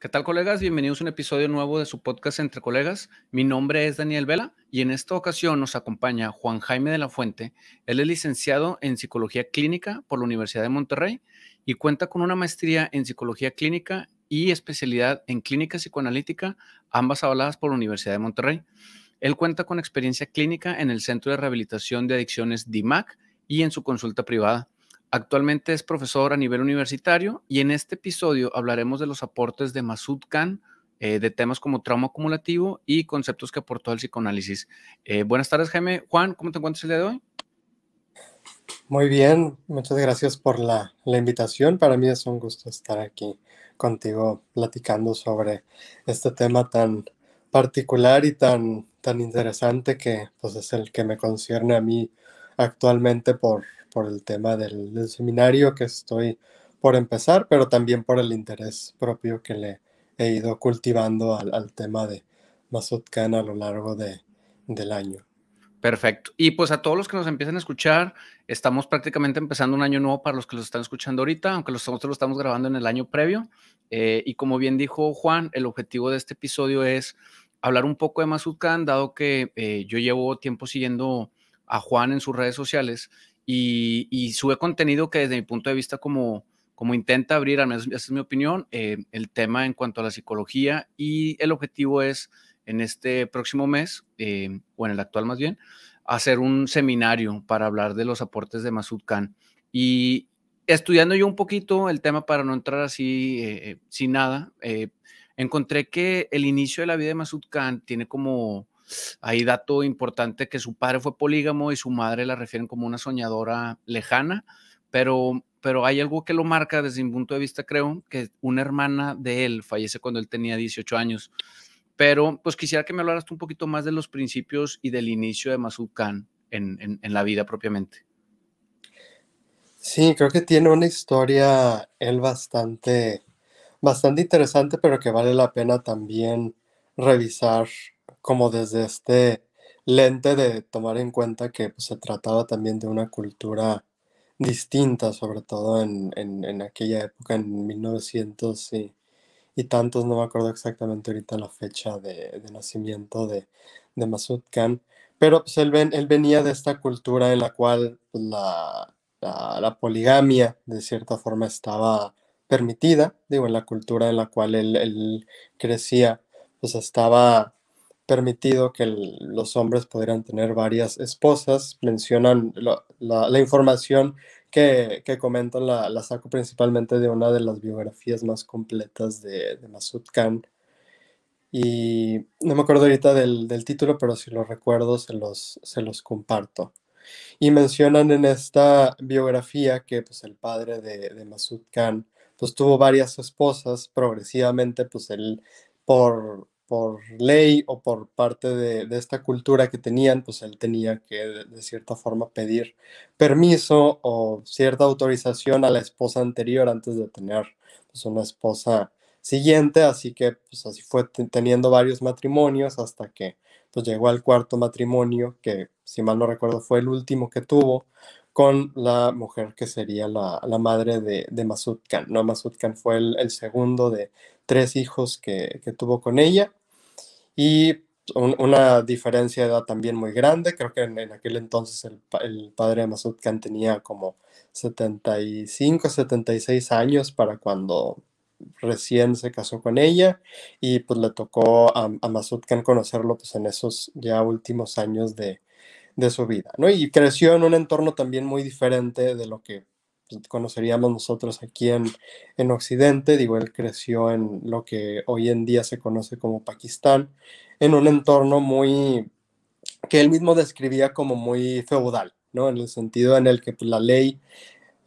¿Qué tal colegas? Bienvenidos a un episodio nuevo de su podcast Entre Colegas. Mi nombre es Daniel Vela y en esta ocasión nos acompaña Juan Jaime de la Fuente. Él es licenciado en Psicología Clínica por la Universidad de Monterrey y cuenta con una maestría en Psicología Clínica y especialidad en Clínica Psicoanalítica, ambas avaladas por la Universidad de Monterrey. Él cuenta con experiencia clínica en el Centro de Rehabilitación de Adicciones DIMAC y en su consulta privada. Actualmente es profesor a nivel universitario y en este episodio hablaremos de los aportes de Masud Khan eh, de temas como trauma acumulativo y conceptos que aportó al psicoanálisis. Eh, buenas tardes, Jaime. Juan, ¿cómo te encuentras el día de hoy? Muy bien, muchas gracias por la, invitación. Para mí es un gusto estar aquí contigo platicando sobre este tema tan particular y tan, tan interesante que pues, es el que me concierne a mí actualmente por, por el tema del, seminario que estoy por empezar, pero también por el interés propio que le he ido cultivando al, tema de Mazutkan a lo largo del año. Perfecto. Y pues a todos los que nos empiezan a escuchar, estamos prácticamente empezando un año nuevo para los que los están escuchando ahorita, aunque nosotros lo estamos grabando en el año previo. Eh, y como bien dijo Juan, el objetivo de este episodio es hablar un poco de Mazutkan, dado que eh, yo llevo tiempo siguiendo a Juan en sus redes sociales y, sube contenido que desde mi punto de vista como, como intenta abrir, al menos esa es mi opinión, eh, el tema en cuanto a la psicología y el objetivo es en este próximo mes, eh, o en el actual más bien, hacer un seminario para hablar de los aportes de Masud Khan. Y estudiando yo un poquito el tema para no entrar así eh, sin nada, encontré que el inicio de la vida de Masud Khan tiene como hay dato importante que su padre fue polígamo y su madre la refieren como una soñadora lejana, pero, pero hay algo que lo marca desde mi punto de vista, creo, que una hermana de él fallece cuando él tenía 18 años. Pero pues quisiera que me hablaras tú un poquito más de los principios y del inicio de Masud Khan en, en la vida propiamente. Sí, creo que tiene una historia él bastante, bastante interesante, pero que vale la pena también revisar como desde este lente de tomar en cuenta que pues, se trataba también de una cultura distinta, sobre todo en, aquella época, en 1900 y, y, tantos, no me acuerdo exactamente ahorita la fecha de, nacimiento de, de Masud Khan, pero pues él, ven, él venía de esta cultura en la cual pues, la, la, poligamia de cierta forma estaba permitida, digo, en la cultura en la cual él, él crecía, pues estaba permitido que los hombres pudieran tener varias esposas. Mencionan la, información que, que comentan, la, saco principalmente de una de las biografías más completas de, de Masud Khan. Y no me acuerdo ahorita del, título, pero si lo recuerdo se los, se los comparto. Y mencionan en esta biografía que pues, el padre de, de Masud Khan pues, tuvo varias esposas progresivamente, pues él por por ley o por parte de, esta cultura que tenían, pues él tenía que de, cierta forma pedir permiso o cierta autorización a la esposa anterior antes de tener pues, una esposa siguiente, así que pues así fue teniendo varios matrimonios hasta que pues llegó al cuarto matrimonio, que si mal no recuerdo fue el último que tuvo, con la mujer que sería la, madre de, Mazutkan, Mazutkan ¿no? fue el, segundo de tres hijos que, que tuvo con ella y una diferencia de edad también muy grande. Creo que en, aquel entonces el, el, padre de Masud tenía como 75, 76 años para cuando recién se casó con ella y pues le tocó a, a conocerlo pues en esos ya últimos años de, de su vida, ¿no? Y creció en un entorno también muy diferente de lo que pues, conoceríamos nosotros aquí en, en Occidente, digo, él creció en lo que hoy en día se conoce como Pakistán, en un entorno muy, que él mismo describía como muy feudal, ¿no? En el sentido en el que pues, la ley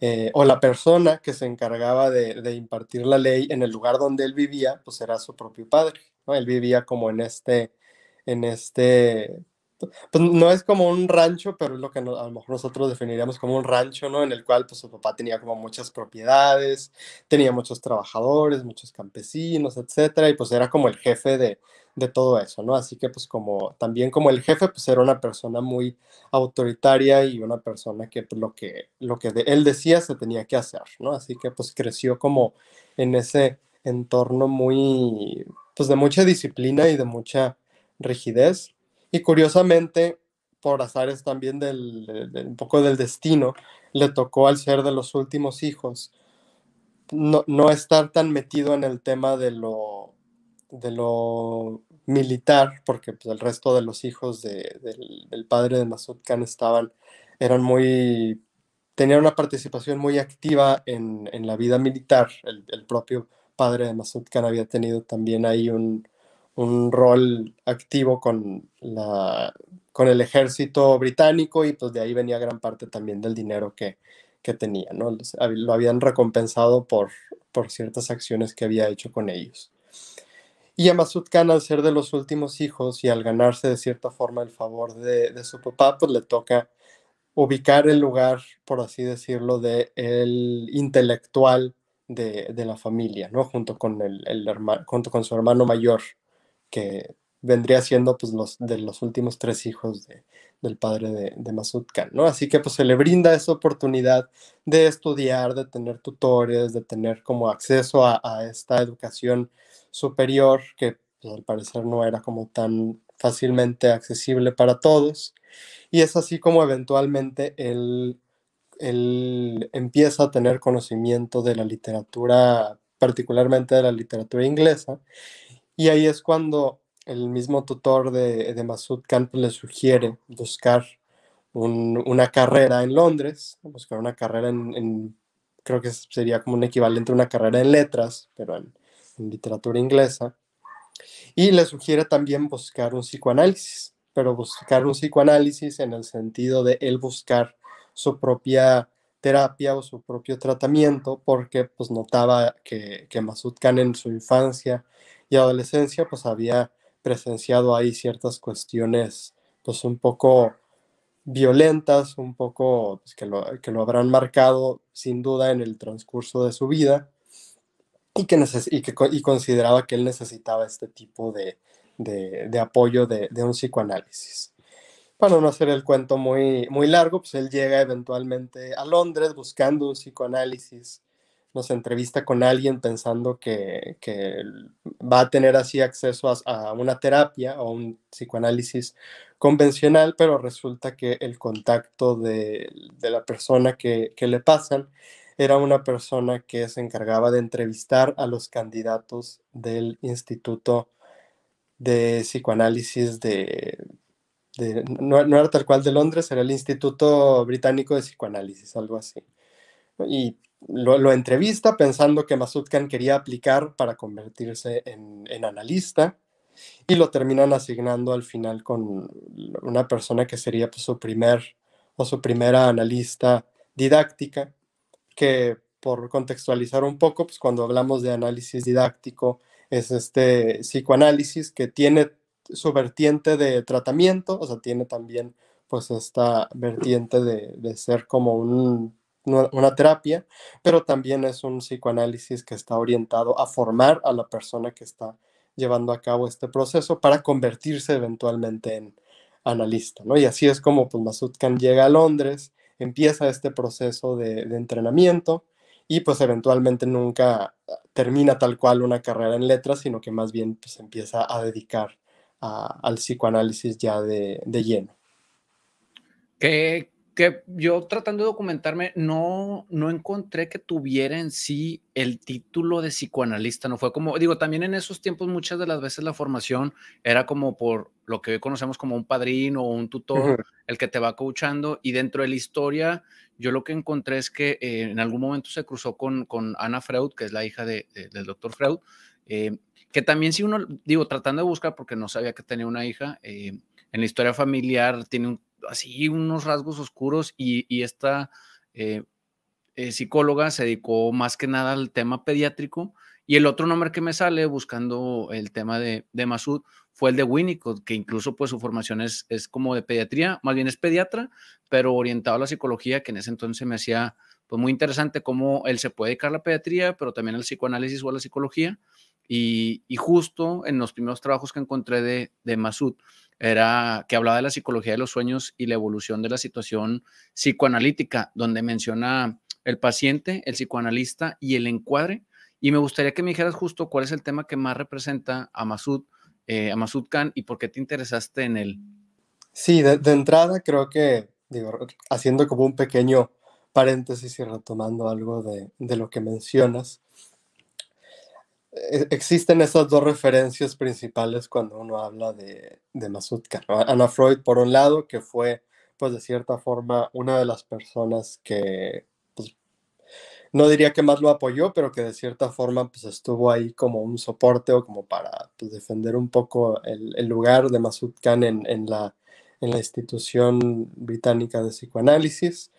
eh, o la persona que se encargaba de, impartir la ley en el lugar donde él vivía, pues era su propio padre, Él vivía como en este, en este pues no es como un rancho, pero es lo que a lo mejor nosotros definiríamos como un rancho, ¿no? En el cual pues su papá tenía como muchas propiedades, tenía muchos trabajadores, muchos campesinos, etcétera, y pues era como el jefe de, todo eso, ¿no? Así que pues como también como el jefe pues era una persona muy autoritaria y una persona que pues, lo que, lo que él decía se tenía que hacer, ¿no? Así que pues creció como en ese entorno muy, pues de mucha disciplina y de mucha rigidez y curiosamente, por azares también del, un poco del destino, le tocó al ser de los últimos hijos no, estar tan metido en el tema de lo, de lo militar, porque pues, el resto de los hijos del, padre de Masud estaban, eran muy, tenían una participación muy activa en, la vida militar. El, propio padre de Masud había tenido también ahí un, un rol activo con, con el ejército británico y pues de ahí venía gran parte también del dinero que, que tenía, ¿no? Lo habían recompensado por, por ciertas acciones que había hecho con ellos. Y a Khan, al ser de los últimos hijos y al ganarse de cierta forma el favor de, su papá, pues le toca ubicar el lugar, por así decirlo, del el intelectual de, la familia, ¿no? Junto con, el, junto con su hermano mayor, que vendría siendo pues los de los últimos tres hijos del padre de, de ¿no? Así que pues se le brinda esa oportunidad de estudiar, de tener tutores, de tener como acceso a, esta educación superior que pues, al parecer no era como tan fácilmente accesible para todos. Y es así como eventualmente él, él empieza a tener conocimiento de la literatura, particularmente de la literatura inglesa, y ahí es cuando el mismo tutor de, de Masud Khan pues, le sugiere buscar una carrera en Londres, buscar una carrera en, creo que sería como un equivalente a una carrera en letras, pero en, literatura inglesa. Y le sugiere también buscar un psicoanálisis, pero buscar un psicoanálisis en el sentido de él buscar su propia terapia o su propio tratamiento porque pues notaba que, que Masud Khan en su infancia y adolescencia, pues había presenciado ahí ciertas cuestiones, pues un poco violentas, un poco pues, que, lo, que, lo, habrán marcado sin duda en el transcurso de su vida y que, y que consideraba que él necesitaba este tipo de, de, apoyo de, de, un psicoanálisis. Para no hacer el cuento muy, muy largo, pues él llega eventualmente a Londres buscando un psicoanálisis nos entrevista con alguien pensando que, va a tener así acceso a, una terapia o un psicoanálisis convencional, pero resulta que el contacto de, la persona que, le pasan era una persona que se encargaba de entrevistar a los candidatos del Instituto de Psicoanálisis de... no, no, era tal cual de Londres, era el Instituto Británico de Psicoanálisis, algo así. Y lo, entrevista pensando que Mazutkan quería aplicar para convertirse en, analista y lo terminan asignando al final con una persona que sería pues, su primer o su primera analista didáctica, que por contextualizar un poco, pues cuando hablamos de análisis didáctico es este psicoanálisis que tiene su vertiente de tratamiento, o sea, tiene también pues esta vertiente de ser como un una, terapia, pero también es un psicoanálisis que está orientado a formar a la persona que está llevando a cabo este proceso para convertirse eventualmente en analista, ¿no? Y así es como pues, Masud llega a Londres, empieza este proceso de, entrenamiento y pues eventualmente nunca termina tal cual una carrera en letras, sino que más bien pues empieza a dedicar al psicoanálisis ya de, de lleno. Qué que yo tratando de documentarme no, no encontré que tuviera en sí el título de psicoanalista, no fue como, digo, también en esos tiempos muchas de las veces la formación era como por lo que hoy conocemos como un padrino o un tutor, el que te va coachando y dentro de la historia yo lo que encontré es que eh, en algún momento se cruzó con, con Ana Freud, que es la hija del doctor Freud, eh, que también si uno, digo, tratando de buscar porque no sabía que tenía una hija, eh, en la historia familiar tiene un así unos rasgos oscuros y, esta eh, eh, psicóloga se dedicó más que nada al tema pediátrico. Y el otro nombre que me sale buscando el tema de, de Masud fue el de Winnicott, que incluso pues su formación es, es como de pediatría, más bien es pediatra, pero orientado a la psicología, que en ese entonces me hacía pues muy interesante cómo él se puede dedicar a la pediatría, pero también al psicoanálisis o a la psicología. Y, justo en los primeros trabajos que encontré de, Masud, era que hablaba de la psicología de los sueños y la evolución de la situación psicoanalítica, donde menciona el paciente, el psicoanalista y el encuadre. Y me gustaría que me dijeras justo cuál es el tema que más representa a Masud, eh, a Khan y por qué te interesaste en él. Sí, de, entrada creo que, digo, haciendo como un pequeño paréntesis y retomando algo de lo que mencionas, eh, existen esas dos referencias principales cuando uno habla de, de Mazutka. Ana Freud, por un lado, que fue, pues de cierta forma, una de las personas que, pues, no diría que más lo apoyó, pero que de cierta forma pues, estuvo ahí como un soporte o como para pues, defender un poco el, lugar de Masud en, la, en la institución británica de psicoanálisis,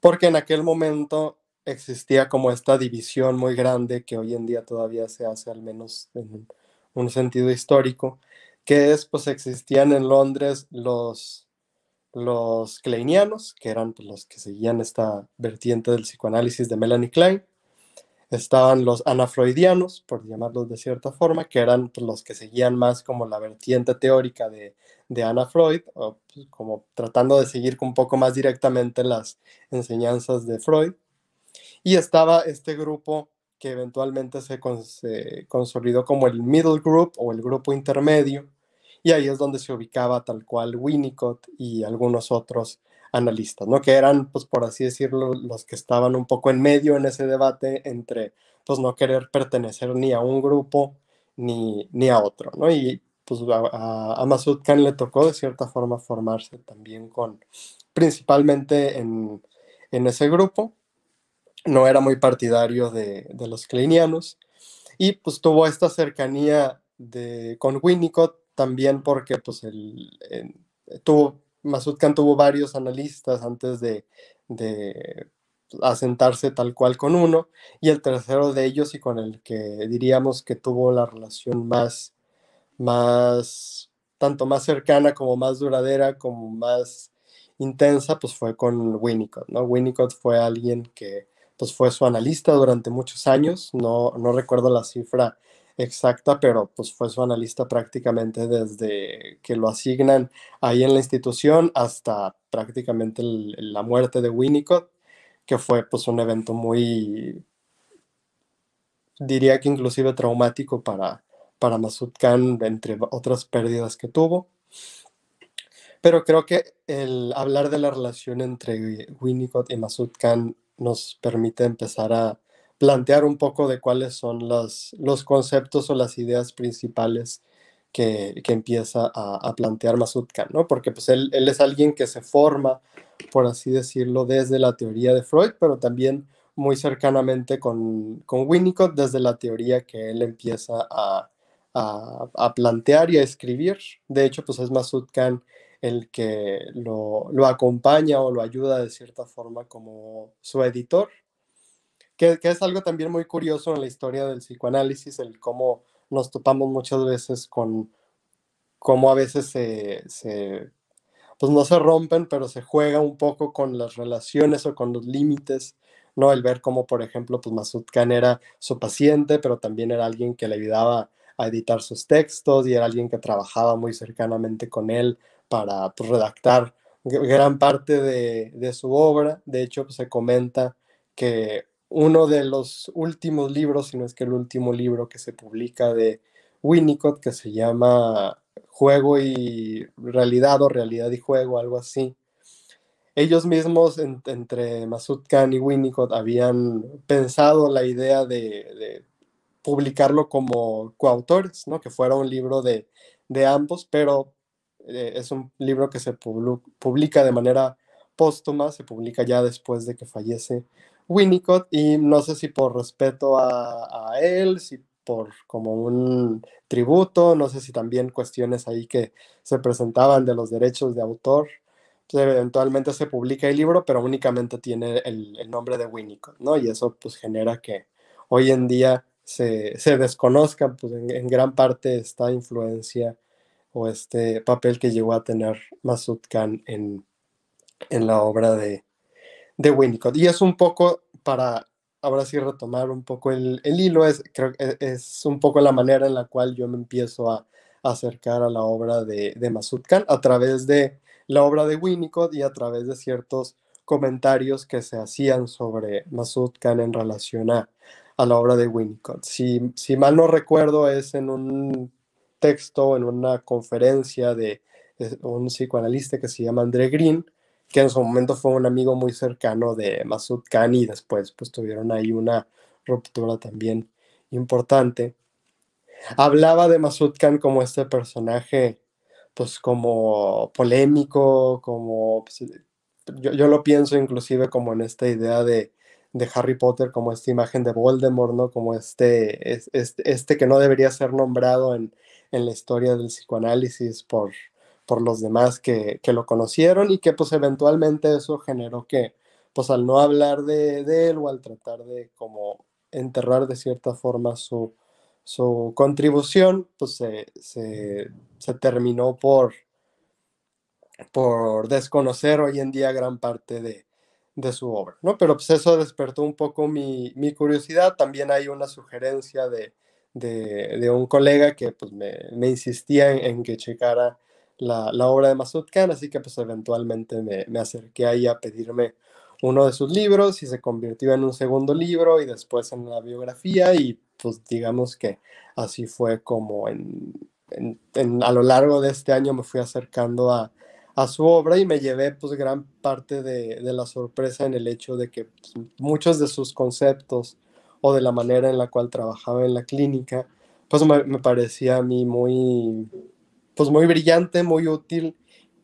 porque en aquel momento existía como esta división muy grande que hoy en día todavía se hace, al menos en un sentido histórico, que es, pues existían en Londres los, los Kleinianos, que eran pues, los que seguían esta vertiente del psicoanálisis de Melanie Klein. Estaban los anafroidianos, por llamarlos de cierta forma, que eran pues, los que seguían más como la vertiente teórica de, Ana Freud, o, pues, como tratando de seguir un poco más directamente las enseñanzas de Freud y estaba este grupo que eventualmente se, consolidó como el middle group o el grupo intermedio, y ahí es donde se ubicaba tal cual Winnicott y algunos otros analistas, ¿no? Que eran, pues por así decirlo, los que estaban un poco en medio en ese debate entre, pues no querer pertenecer ni a un grupo ni, ni a otro, ¿no? Y pues a, a, Masud Khan le tocó de cierta forma formarse también con, principalmente en, en ese grupo, no era muy partidario de, de los kleinianos y pues tuvo esta cercanía de, con Winnicott también porque pues el, tuvo, tuvo varios analistas antes de, de asentarse tal cual con uno, y el tercero de ellos y con el que diríamos que tuvo la relación más, más, tanto más cercana como más duradera, como más intensa, pues fue con Winnicott, ¿no? Winnicott fue alguien que pues fue su analista durante muchos años, no, no recuerdo la cifra exacta, pero pues fue su analista prácticamente desde que lo asignan ahí en la institución hasta prácticamente la muerte de Winnicott, que fue pues un evento muy, diría que inclusive traumático para, para Masud Khan, entre otras pérdidas que tuvo. Pero creo que el hablar de la relación entre Winnicott y Masud Khan nos permite empezar a plantear un poco de cuáles son los conceptos o las ideas principales que, empieza a, a, plantear Mazutka, ¿no? Porque pues él, es alguien que se forma, por así decirlo, desde la teoría de Freud, pero también muy cercanamente con, con Winnicott, desde la teoría que él empieza a, plantear y a escribir. De hecho, pues es Mazutkan el que lo, acompaña o lo ayuda de cierta forma como su editor, que, es algo también muy curioso en la historia del psicoanálisis, el cómo nos topamos muchas veces con cómo a veces se, se pues no se rompen, pero se juega un poco con las relaciones o con los límites, ¿no? El ver cómo, por ejemplo, pues era su paciente, pero también era alguien que le ayudaba a editar sus textos y era alguien que trabajaba muy cercanamente con él para pues, redactar gran parte de, su obra. De hecho, pues, se comenta que uno de los últimos libros, si no es que el último libro que se publica de Winnicott, que se llama Juego y Realidad o Realidad y Juego, algo así. Ellos mismos, entre Masud Khan y Winnicott, habían pensado la idea de, publicarlo como coautores, ¿no? que fuera un libro de ambos, pero eh, es un libro que se publica de manera póstuma, se publica ya después de que fallece Winnicott y no sé si por respeto a, él, si por como un tributo, no sé si también cuestiones ahí que se presentaban de los derechos de autor. Entonces, eventualmente se publica el libro, pero únicamente tiene el, nombre de Winnicott, ¿no? Y eso pues genera que hoy en día se, se pues en gran parte esta influencia o este papel que llegó a tener Mazutkan en, la obra de, de Winnicott. Y es un poco para, ahora sí retomar un poco el, hilo, es, creo e, es un poco la manera en la cual yo me empiezo a, acercar a la obra de, de a través de la obra de Winnicott y a través de ciertos comentarios que se hacían sobre Mazutkan en relación a, la obra de Winnicott. si mal no recuerdo, es en un texto en una conferencia de, un psicoanalista que se llama André Green, que en su momento fue un amigo muy cercano de Masud Khan y después pues tuvieron ahí una ruptura también importante. Hablaba de Masud Khan como este personaje pues como polémico, como pues, yo, lo pienso inclusive como en esta idea de, Harry Potter, como esta imagen de Voldemort, ¿no? Como este, este, este que no debería ser nombrado en, en la historia del psicoanálisis por, por los demás que, lo conocieron y que pues eventualmente eso generó que pues al no hablar de, él o al tratar de como enterrar de cierta forma su, su contribución, pues se, terminó por, por desconocer hoy en día gran parte de, su obra, ¿no? Pero pues eso despertó un poco mi curiosidad. También hay una sugerencia de, de, un colega que pues, me, me insistía en, que checara la, obra de Mazutkan así que pues eventualmente me, me acerqué ahí a pedirme uno de sus libros y se convirtió en un segundo libro y después en una biografía y pues digamos que así fue como en, a lo largo de este año me fui acercando a, su obra y me llevé pues gran parte de, la sorpresa en el hecho de que pues, muchos de sus conceptos o de la manera en la cual trabajaba en la clínica, pues me, parecía a mí muy, pues muy brillante, muy útil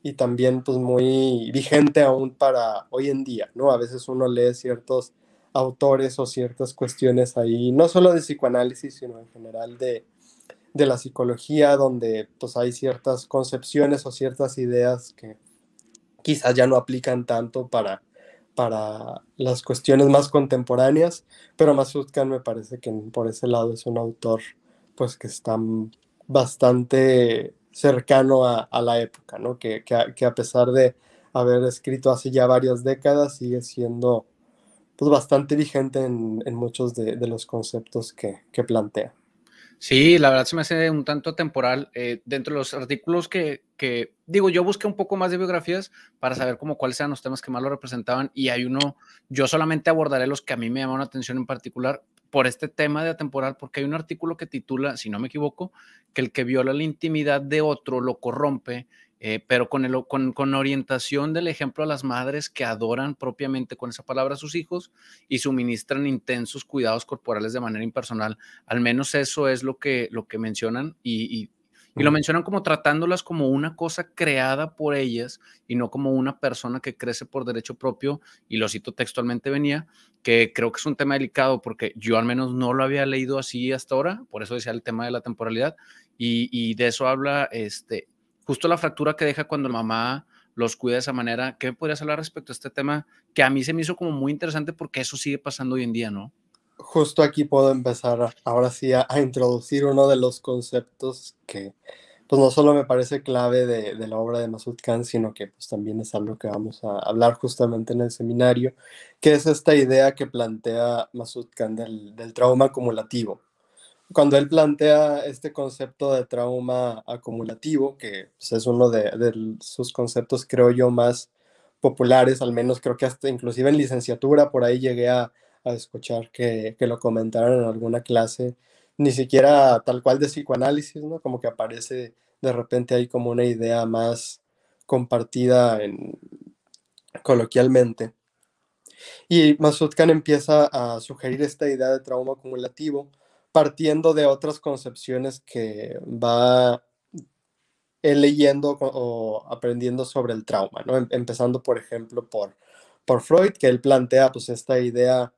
y también pues muy vigente aún para hoy en día, ¿no? A veces uno lee ciertos autores o ciertas cuestiones ahí, no solo de psicoanálisis, sino en general de, de la psicología, donde pues hay ciertas concepciones o ciertas ideas que quizás ya no aplican tanto para para las cuestiones más contemporáneas, pero Mazutkan me parece que por ese lado es un autor pues que está bastante cercano a, la época, ¿no? Que, a, pesar de haber escrito hace ya varias décadas, sigue siendo pues, bastante vigente en, muchos de, los conceptos que plantea. Sí, la verdad se me hace un tanto temporal. Eh, dentro de los artículos que, digo, yo busqué un poco más de biografías para saber cómo cuáles eran los temas que más lo representaban y hay uno, yo solamente abordaré los que a mí me llamaron atención en particular por este tema de atemporal, porque hay un artículo que titula, si no me equivoco, que el que viola la intimidad de otro lo corrompe eh, pero con, con, orientación del ejemplo a las madres que adoran propiamente con esa palabra a sus hijos y suministran intensos cuidados corporales de manera impersonal. Al menos eso es lo que, lo que mencionan y, lo mencionan como tratándolas como una cosa creada por ellas y no como una persona que crece por derecho propio, y lo cito textualmente venía, que creo que es un tema delicado porque yo al menos no lo había leído así hasta ahora, por eso decía el tema de la temporalidad, y de eso habla este, justo la fractura que deja cuando mamá los cuida de esa manera. ¿Qué me podrías hablar respecto a este tema que a mí se me hizo como muy interesante porque eso sigue pasando hoy en día, ¿no? Justo aquí puedo empezar ahora sí a, introducir uno de los conceptos que pues no solo me parece clave de, la obra de Masud Khan, sino que pues también es algo que vamos a hablar justamente en el seminario, que es esta idea que plantea Masud Khan del trauma acumulativo cuando él plantea este concepto de trauma acumulativo, que pues, es uno de, sus conceptos, creo yo, más populares, al menos creo que hasta inclusive en licenciatura por ahí llegué a, escuchar que, lo comentaron en alguna clase, ni siquiera tal cual de psicoanálisis, Como que aparece de repente ahí como una idea más compartida coloquialmente. Y Masutkan empieza a sugerir esta idea de trauma acumulativo, partiendo de otras concepciones que va leyendo o aprendiendo sobre el trauma, ¿no? Em, empezando, por ejemplo, por, por Freud, que él plantea pues esta idea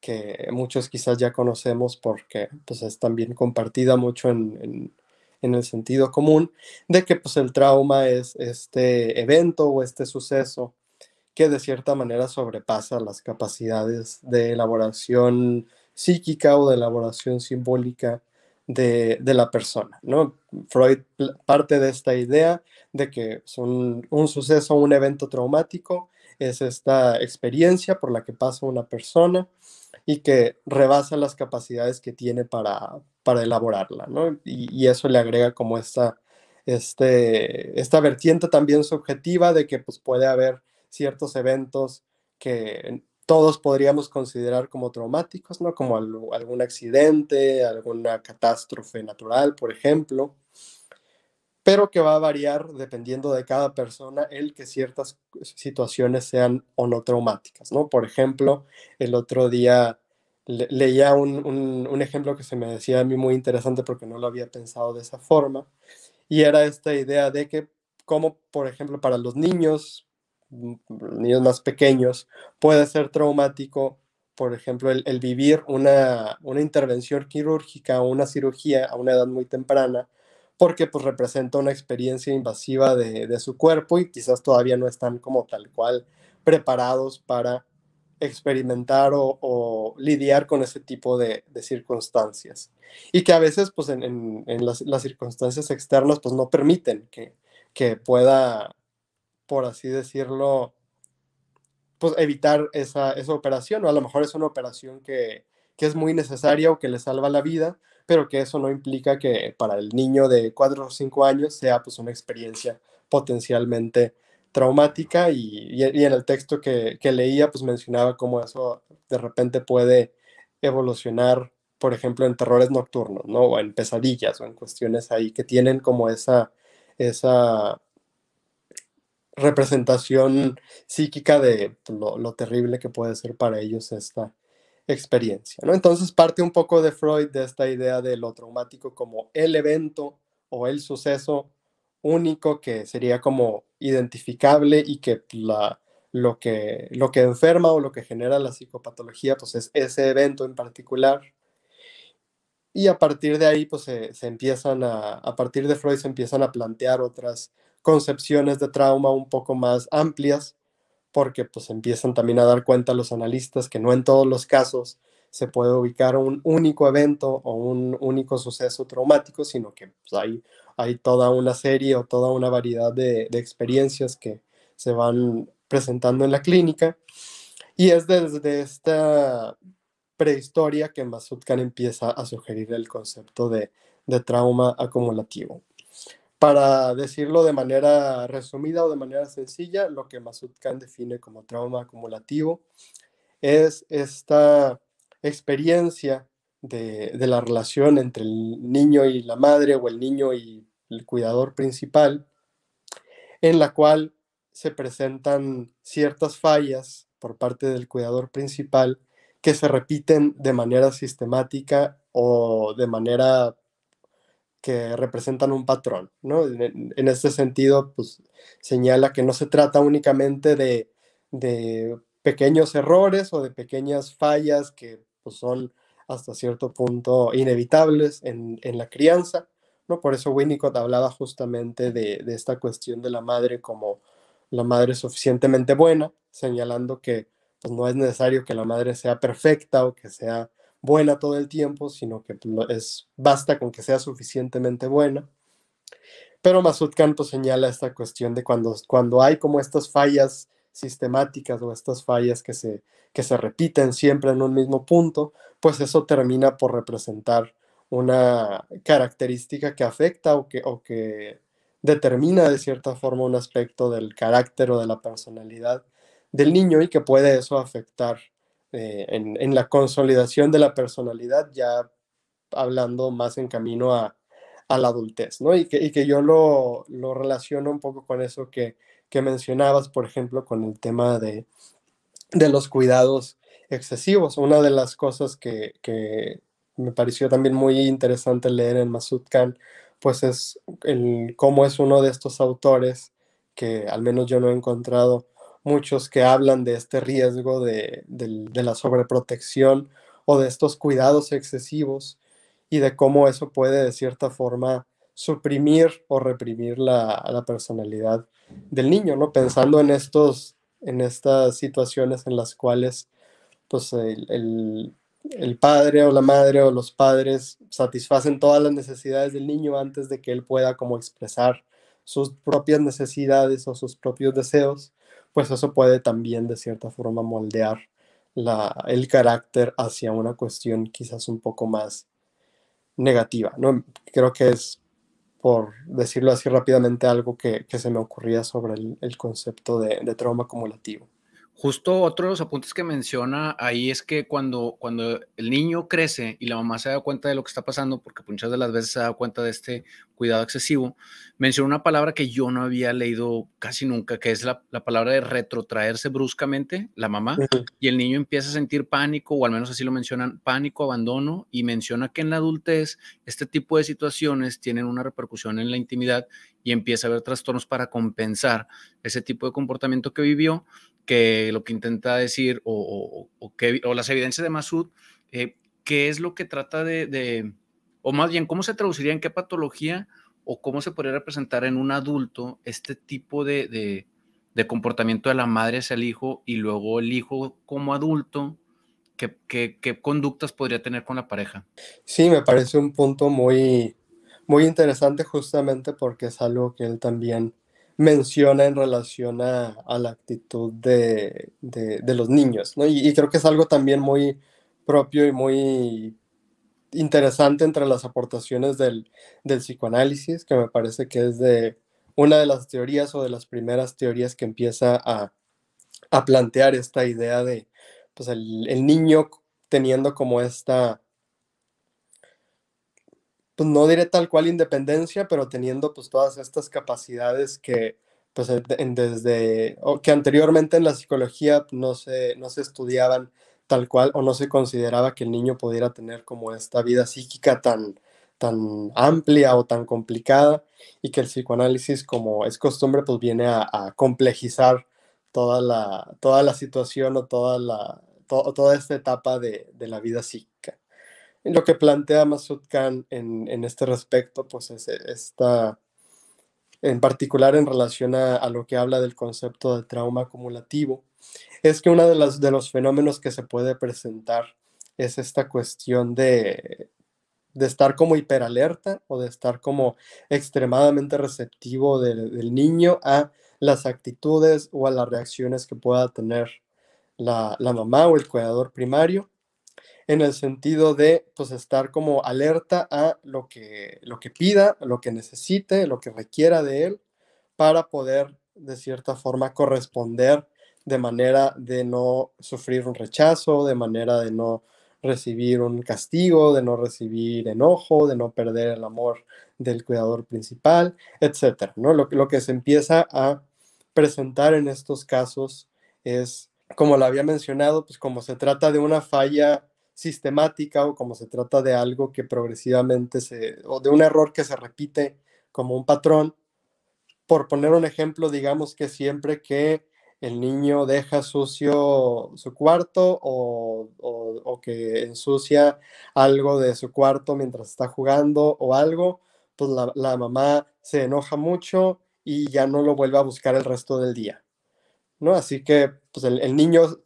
que muchos quizás ya conocemos porque pues es también compartida mucho en, en, el sentido común, de que pues el trauma es este evento o este suceso que de cierta manera sobrepasa las capacidades de elaboración psíquica o de elaboración simbólica de, la persona. ¿no? Freud parte de esta idea de que son un suceso, un evento traumático, es esta experiencia por la que pasa una persona y que rebasa las capacidades que tiene para, para elaborarla. ¿no? Y, eso le agrega como esta, este, esta vertiente también subjetiva de que pues, puede haber ciertos eventos que todos podríamos considerar como traumáticos, ¿no? Como algún accidente, alguna catástrofe natural, por ejemplo, pero que va a variar dependiendo de cada persona el que ciertas situaciones sean o no traumáticas, ¿no? Por ejemplo, el otro día leía un, un ejemplo que se me decía a mí muy interesante porque no lo había pensado de esa forma, y era esta idea de que como, por ejemplo, para los niños Mm, niños más pequeños, puede ser traumático, por ejemplo, el, vivir una, una, intervención quirúrgica o una cirugía a una edad muy temprana, porque pues representa una experiencia invasiva de, su cuerpo y quizás todavía no están como tal cual preparados para experimentar o, lidiar con ese tipo de, circunstancias. Y que a veces, pues, en, las, circunstancias externas, pues, no permiten que, que pueda por así decirlo, pues evitar esa, esa operación, o a lo mejor es una operación que, que es muy necesaria o que le salva la vida, pero que eso no implica que para el niño de 4 o 5 años sea pues una experiencia potencialmente traumática y, y, en el texto que, que, leía pues mencionaba cómo eso de repente puede evolucionar, por ejemplo, en terrores nocturnos, ¿no? O en pesadillas o en cuestiones ahí que tienen como esa, esa representación psíquica de lo, terrible que puede ser para ellos esta experiencia. ¿no? Entonces parte un poco de Freud de esta idea de lo traumático como el evento o el suceso único que sería como identificable y que la, lo, que, lo que enferma o lo que genera la psicopatología pues es ese evento en particular. Y a partir de ahí, pues se, se empiezan a, a partir de Freud se empiezan a plantear otras concepciones de trauma un poco más amplias, porque pues empiezan también a dar cuenta los analistas que no en todos los casos se puede ubicar un único evento o un único suceso traumático, sino que pues, hay, hay, toda una serie o toda una variedad de, experiencias que se van presentando en la clínica. Y es desde esta prehistoria que Mazutkan empieza a sugerir el concepto de trauma acumulativo para decirlo de manera resumida o de manera sencilla, lo que Masud Khan define como trauma acumulativo es esta experiencia de, de, la relación entre el niño y la madre o el niño y el cuidador principal, en la cual se presentan ciertas fallas por parte del cuidador principal que se repiten de manera sistemática o de manera que representan un patrón, ¿no? En, este sentido, pues señala que no se trata únicamente de, de pequeños errores o de pequeñas fallas que pues, son hasta cierto punto inevitables en, en, la crianza, ¿no? Por eso Winnicott hablaba justamente de, esta cuestión de la madre como la madre suficientemente buena, señalando que pues, no es necesario que la madre sea perfecta o que sea buena todo el tiempo, sino que es, basta con que sea suficientemente buena. Pero Masud Canto señala esta cuestión de cuando, cuando hay como estas fallas sistemáticas o estas fallas que se, que se repiten siempre en un mismo punto, pues eso termina por representar una característica que afecta o que, o que determina de cierta forma un aspecto del carácter o de la personalidad del niño y que puede eso afectar eh, en, la consolidación de la personalidad, ya hablando más en camino a, la adultez, ¿no? Y que, yo lo, lo, relaciono un poco con eso que, que, mencionabas, por ejemplo, con el tema de, de los cuidados excesivos. Una de las cosas que, me pareció también muy interesante leer en Masud Khan, pues es el, cómo es uno de estos autores que al menos yo no he encontrado muchos que hablan de este riesgo de, la sobreprotección o de estos cuidados excesivos y de cómo eso puede de cierta forma suprimir o reprimir la, personalidad del niño, ¿no? Pensando en estos, en estas situaciones en las cuales, pues, el, el, padre o la madre o los padres satisfacen todas las necesidades del niño antes de que él pueda como expresar sus propias necesidades o sus propios deseos pues eso puede también de cierta forma moldear el carácter hacia una cuestión quizás un poco más negativa. ¿no? Creo que es, por decirlo así rápidamente, algo que, se me ocurría sobre el, concepto de trauma acumulativo. Justo otro de los apuntes que menciona ahí es que cuando, cuando el niño crece y la mamá se da cuenta de lo que está pasando, porque muchas de las veces se da cuenta de este cuidado excesivo, menciona una palabra que yo no había leído casi nunca, que es la, palabra de retrotraerse bruscamente, la mamá, y el niño empieza a sentir pánico, o al menos así lo mencionan, pánico, abandono, y menciona que en la adultez este tipo de situaciones tienen una repercusión en la intimidad y empieza a haber trastornos para compensar ese tipo de comportamiento que vivió que lo que intenta decir o, las evidencias de Masud, eh, qué es lo que trata de, o más bien, cómo se traduciría en qué patología o cómo se podría representar en un adulto este tipo de, comportamiento de la madre hacia el hijo y luego el hijo como adulto, qué, qué, conductas podría tener con la pareja. Sí, me parece un punto muy, muy interesante justamente porque es algo que él también menciona en relación a, la actitud de, los niños, ¿no? Y, creo que es algo también muy propio y muy interesante entre las aportaciones del, psicoanálisis, que me parece que es de una de las teorías o de las primeras teorías que empieza a, plantear esta idea de pues, el niño teniendo como esta pues no diré tal cual independencia, pero teniendo pues todas estas capacidades que pues desde, o que anteriormente en la psicología no se, no se estudiaban tal cual o no se consideraba que el niño pudiera tener como esta vida psíquica tan, tan amplia o tan complicada y que el psicoanálisis, como es costumbre, pues viene a, complejizar toda la, toda la situación o toda, la, toda esta etapa de, la vida psíquica lo que plantea Masud Khan en, este respecto, pues es en particular en relación a, lo que habla del concepto de trauma acumulativo, es que uno de, de los fenómenos que se puede presentar es esta cuestión de, estar como hiperalerta o de estar como extremadamente receptivo del, niño a las actitudes o a las reacciones que pueda tener la, la mamá o el cuidador primario en el sentido de pues estar como alerta a lo que, lo que pida, lo que necesite, lo que requiera de él para poder de cierta forma corresponder de manera de no sufrir un rechazo, de manera de no recibir un castigo, de no recibir enojo, de no perder el amor del cuidador principal, etcétera, ¿no? Lo, lo que se empieza a presentar en estos casos es, como lo había mencionado, pues como se trata de una falla sistemática o como se trata de algo que progresivamente se, o de un error que se repite como un patrón. Por poner un ejemplo, digamos que siempre que el niño deja sucio su cuarto o, o, que ensucia algo de su cuarto mientras está jugando o algo, pues la, la mamá se enoja mucho y ya no lo vuelve a buscar el resto del día. ¿no? Así que pues el, el, niño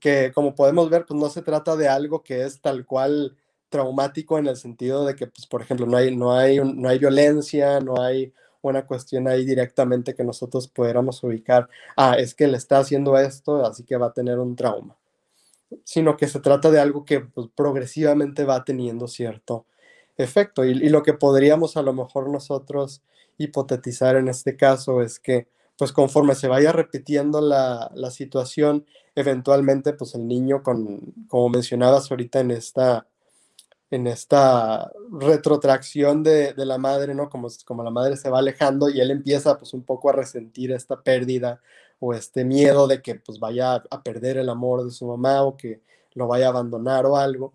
que, como podemos ver, pues no se trata de algo que es tal cual traumático en el sentido de que, pues, por ejemplo, no hay, no hay, no hay violencia, no hay una cuestión ahí directamente que nosotros pudiéramos ubicar, ah, es que le está haciendo esto, así que va a tener un trauma, sino que se trata de algo que pues, progresivamente va teniendo cierto efecto. y lo que podríamos a lo mejor nosotros hipotetizar en este caso es que pues conforme se vaya repitiendo la, situación, eventualmente pues el niño con, como mencionabas ahorita en esta, en esta retrotracción de, de, la madre, ¿no? Como, como la madre se va alejando y él empieza pues un poco a resentir esta pérdida o este miedo de que pues vaya a perder el amor de su mamá o que lo vaya a abandonar o algo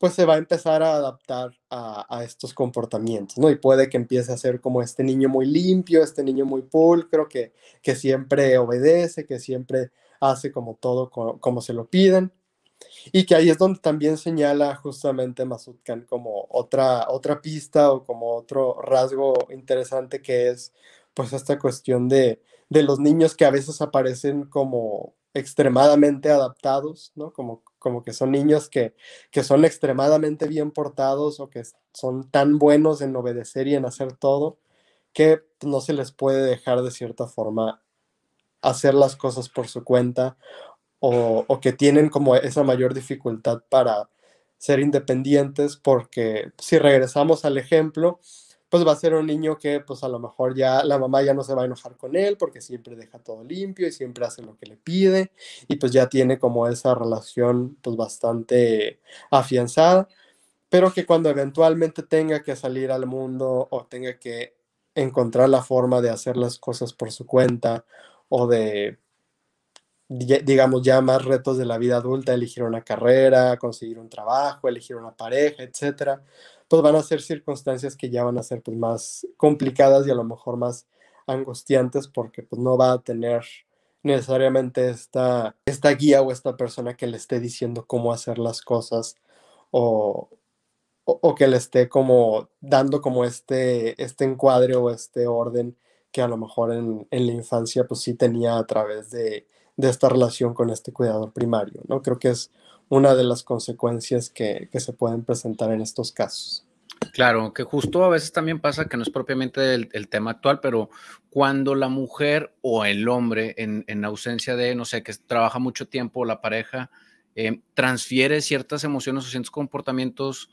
pues se va a empezar a adaptar a, estos comportamientos, ¿no? Y puede que empiece a ser como este niño muy limpio, este niño muy pulcro, que, que siempre obedece, que siempre hace como todo como se lo piden. Y que ahí es donde también señala justamente Mazutkan como otra, otra pista o como otro rasgo interesante que es pues esta cuestión de, de los niños que a veces aparecen como extremadamente adaptados, ¿no? Como como que son niños que, que son extremadamente bien portados o que son tan buenos en obedecer y en hacer todo que no se les puede dejar de cierta forma hacer las cosas por su cuenta o, o, que tienen como esa mayor dificultad para ser independientes porque si regresamos al ejemplo, pues va a ser un niño que pues a lo mejor ya la mamá ya no se va a enojar con él porque siempre deja todo limpio y siempre hace lo que le pide y pues ya tiene como esa relación pues bastante afianzada, pero que cuando eventualmente tenga que salir al mundo o tenga que encontrar la forma de hacer las cosas por su cuenta o de digamos, ya más retos de la vida adulta, elegir una carrera, conseguir un trabajo, elegir una pareja, etcétera, pues van a ser circunstancias que ya van a ser pues, más complicadas y a lo mejor más angustiantes porque pues, no va a tener necesariamente esta, esta guía o esta persona que le esté diciendo cómo hacer las cosas o, o, o que le esté como dando como este, este encuadre o este orden que a lo mejor en, en la infancia pues sí tenía a través de, de esta relación con este cuidador primario, ¿no? Creo que es una de las consecuencias que, se pueden presentar en estos casos. Claro, que justo a veces también pasa que no es propiamente el, tema actual, pero cuando la mujer o el hombre, en, ausencia de, no sé, que trabaja mucho tiempo la pareja, eh, transfiere ciertas emociones o ciertos comportamientos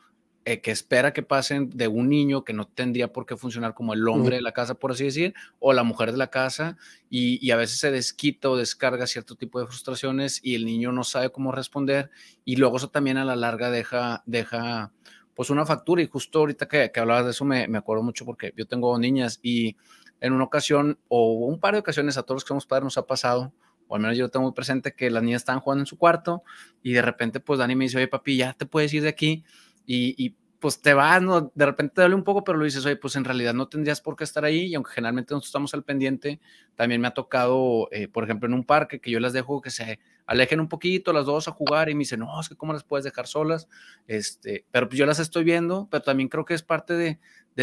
eh, que espera que pasen de un niño que no tendría por qué funcionar como el hombre de la casa, por así decir, o la mujer de la casa, y, a veces se desquita o descarga cierto tipo de frustraciones y el niño no sabe cómo responder, y luego eso también a la larga deja, deja pues una factura, y justo ahorita que, hablabas de eso me, acuerdo mucho porque yo tengo niñas y en una ocasión o un par de ocasiones a todos los que somos padres nos ha pasado, o al menos yo tengo muy presente, que las niñas estaban jugando en su cuarto y de repente pues Dani me dice, oye papi, ya te puedes ir de aquí y, pues te vas, de repente te duele un poco, pero lo dices, oye, pues en realidad no tendrías por qué estar ahí y aunque generalmente nosotros estamos al pendiente, también me ha tocado, eh, por ejemplo, en un parque que yo las dejo que se alejen un poquito las dos a jugar y me dicen, no, es que cómo las puedes dejar solas, este, pero pues, yo las estoy viendo, pero también creo que es parte de,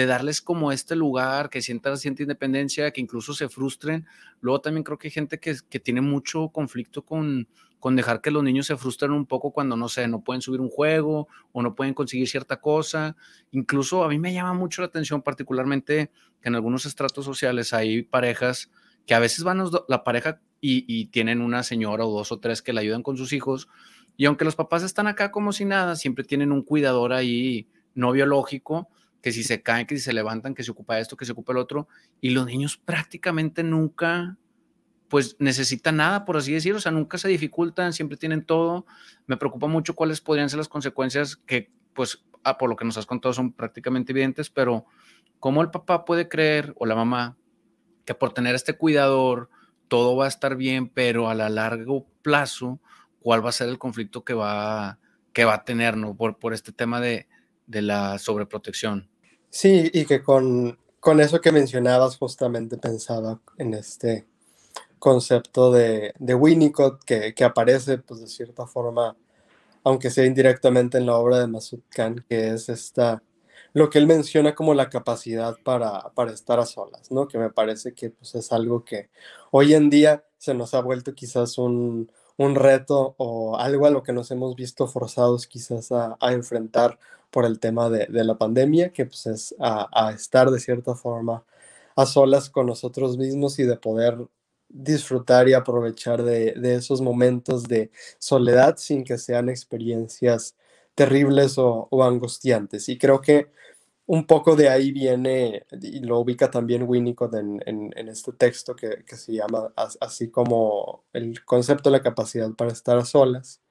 darles como este lugar, que sientan sienta independencia, que incluso se frustren. Luego también creo que hay gente que, que tiene mucho conflicto con con dejar que los niños se frustren un poco cuando, no sé, no pueden subir un juego o no pueden conseguir cierta cosa. Incluso a mí me llama mucho la atención, particularmente que en algunos estratos sociales hay parejas que a veces van la pareja y, tienen una señora o dos o tres que la ayudan con sus hijos. Y aunque los papás están acá como si nada, siempre tienen un cuidador ahí no biológico, que si se caen, que si se levantan, que se ocupa de esto, que se ocupa el otro, y los niños prácticamente nunca pues necesitan nada, por así decirlo, o sea, nunca se dificultan, siempre tienen todo. Me preocupa mucho cuáles podrían ser las consecuencias que, pues, ah, por lo que nos has contado, son prácticamente evidentes, pero ¿cómo el papá puede creer o la mamá que por tener este cuidador todo va a estar bien, pero a largo plazo, cuál va a ser el conflicto que va, que va a tener ¿no? por, por este tema de, de la sobreprotección? Sí, y que con, con eso que mencionabas justamente pensaba en este concepto de, de Winnicott que, aparece, pues de cierta forma, aunque sea indirectamente en la obra de Masud Khan, que es esta, lo que él menciona como la capacidad para, para estar a solas, ¿no? Que me parece que pues, es algo que hoy en día se nos ha vuelto quizás un, reto o algo a lo que nos hemos visto forzados quizás a, enfrentar por el tema de, la pandemia, que pues es a, a, estar de cierta forma a solas con nosotros mismos y de poder disfrutar y aprovechar de, esos momentos de soledad sin que sean experiencias terribles o, angustiantes. Y creo que un poco de ahí viene, y lo ubica también Winnicott en, este texto que, se llama así como el concepto de la capacidad para estar a solas,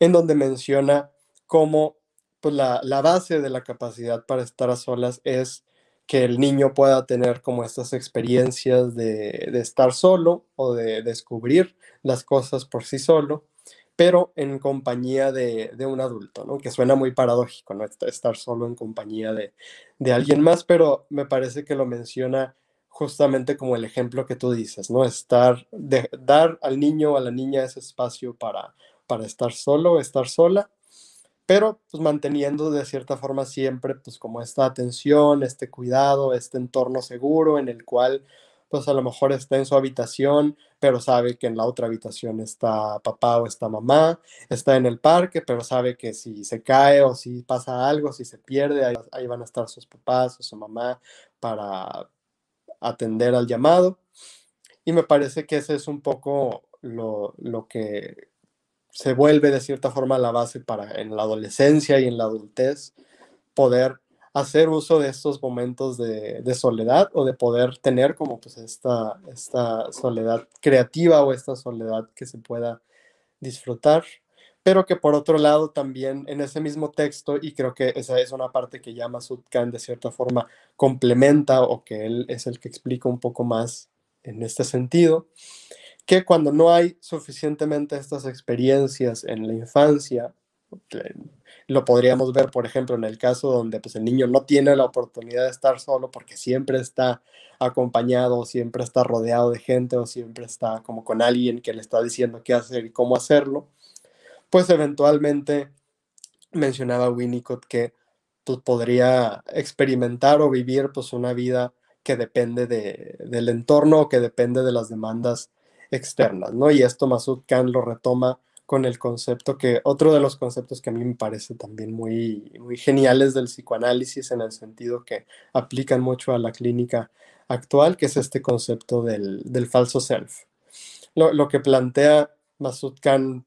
en donde menciona cómo pues, la base de la capacidad para estar a solas es que el niño pueda tener como estas experiencias de, estar solo o de descubrir las cosas por sí solo, pero en compañía de, un adulto, ¿no? Que suena muy paradójico, ¿no? Estar solo en compañía de, alguien más, pero me parece que lo menciona justamente como el ejemplo que tú dices, ¿no? Estar, dar al niño o a la niña ese espacio para, para estar solo, estar sola pero pues manteniendo de cierta forma siempre pues como esta atención, este cuidado, este entorno seguro en el cual pues a lo mejor está en su habitación, pero sabe que en la otra habitación está papá o está mamá, está en el parque, pero sabe que si se cae o si pasa algo, si se pierde, ahí, van a estar sus papás o su mamá para atender al llamado. Y me parece que ese es un poco lo que se vuelve de cierta forma la base para en la adolescencia y en la adultez poder hacer uso de estos momentos de, soledad o de poder tener como pues esta, esta soledad creativa o esta soledad que se pueda disfrutar pero que por otro lado también en ese mismo texto, y creo que esa es una parte que llama Masud de cierta forma complementa o que él es el que explica un poco más en este sentido, que cuando no hay suficientemente estas experiencias en la infancia, lo podríamos ver, por ejemplo, en el caso donde pues, el niño no tiene la oportunidad de estar solo porque siempre está acompañado, siempre está rodeado de gente o siempre está como con alguien que le está diciendo qué hacer y cómo hacerlo, pues eventualmente mencionaba Winnicott que pues, podría experimentar o vivir pues, una vida que depende de, del entorno o que depende de las demandas externas, ¿no? Y esto Masud Khan lo retoma con el concepto que, otro de los conceptos que a mí me parece también muy, muy geniales del psicoanálisis en el sentido que aplican mucho a la clínica actual, que es este concepto del, falso self. Lo, que plantea Masud Khan,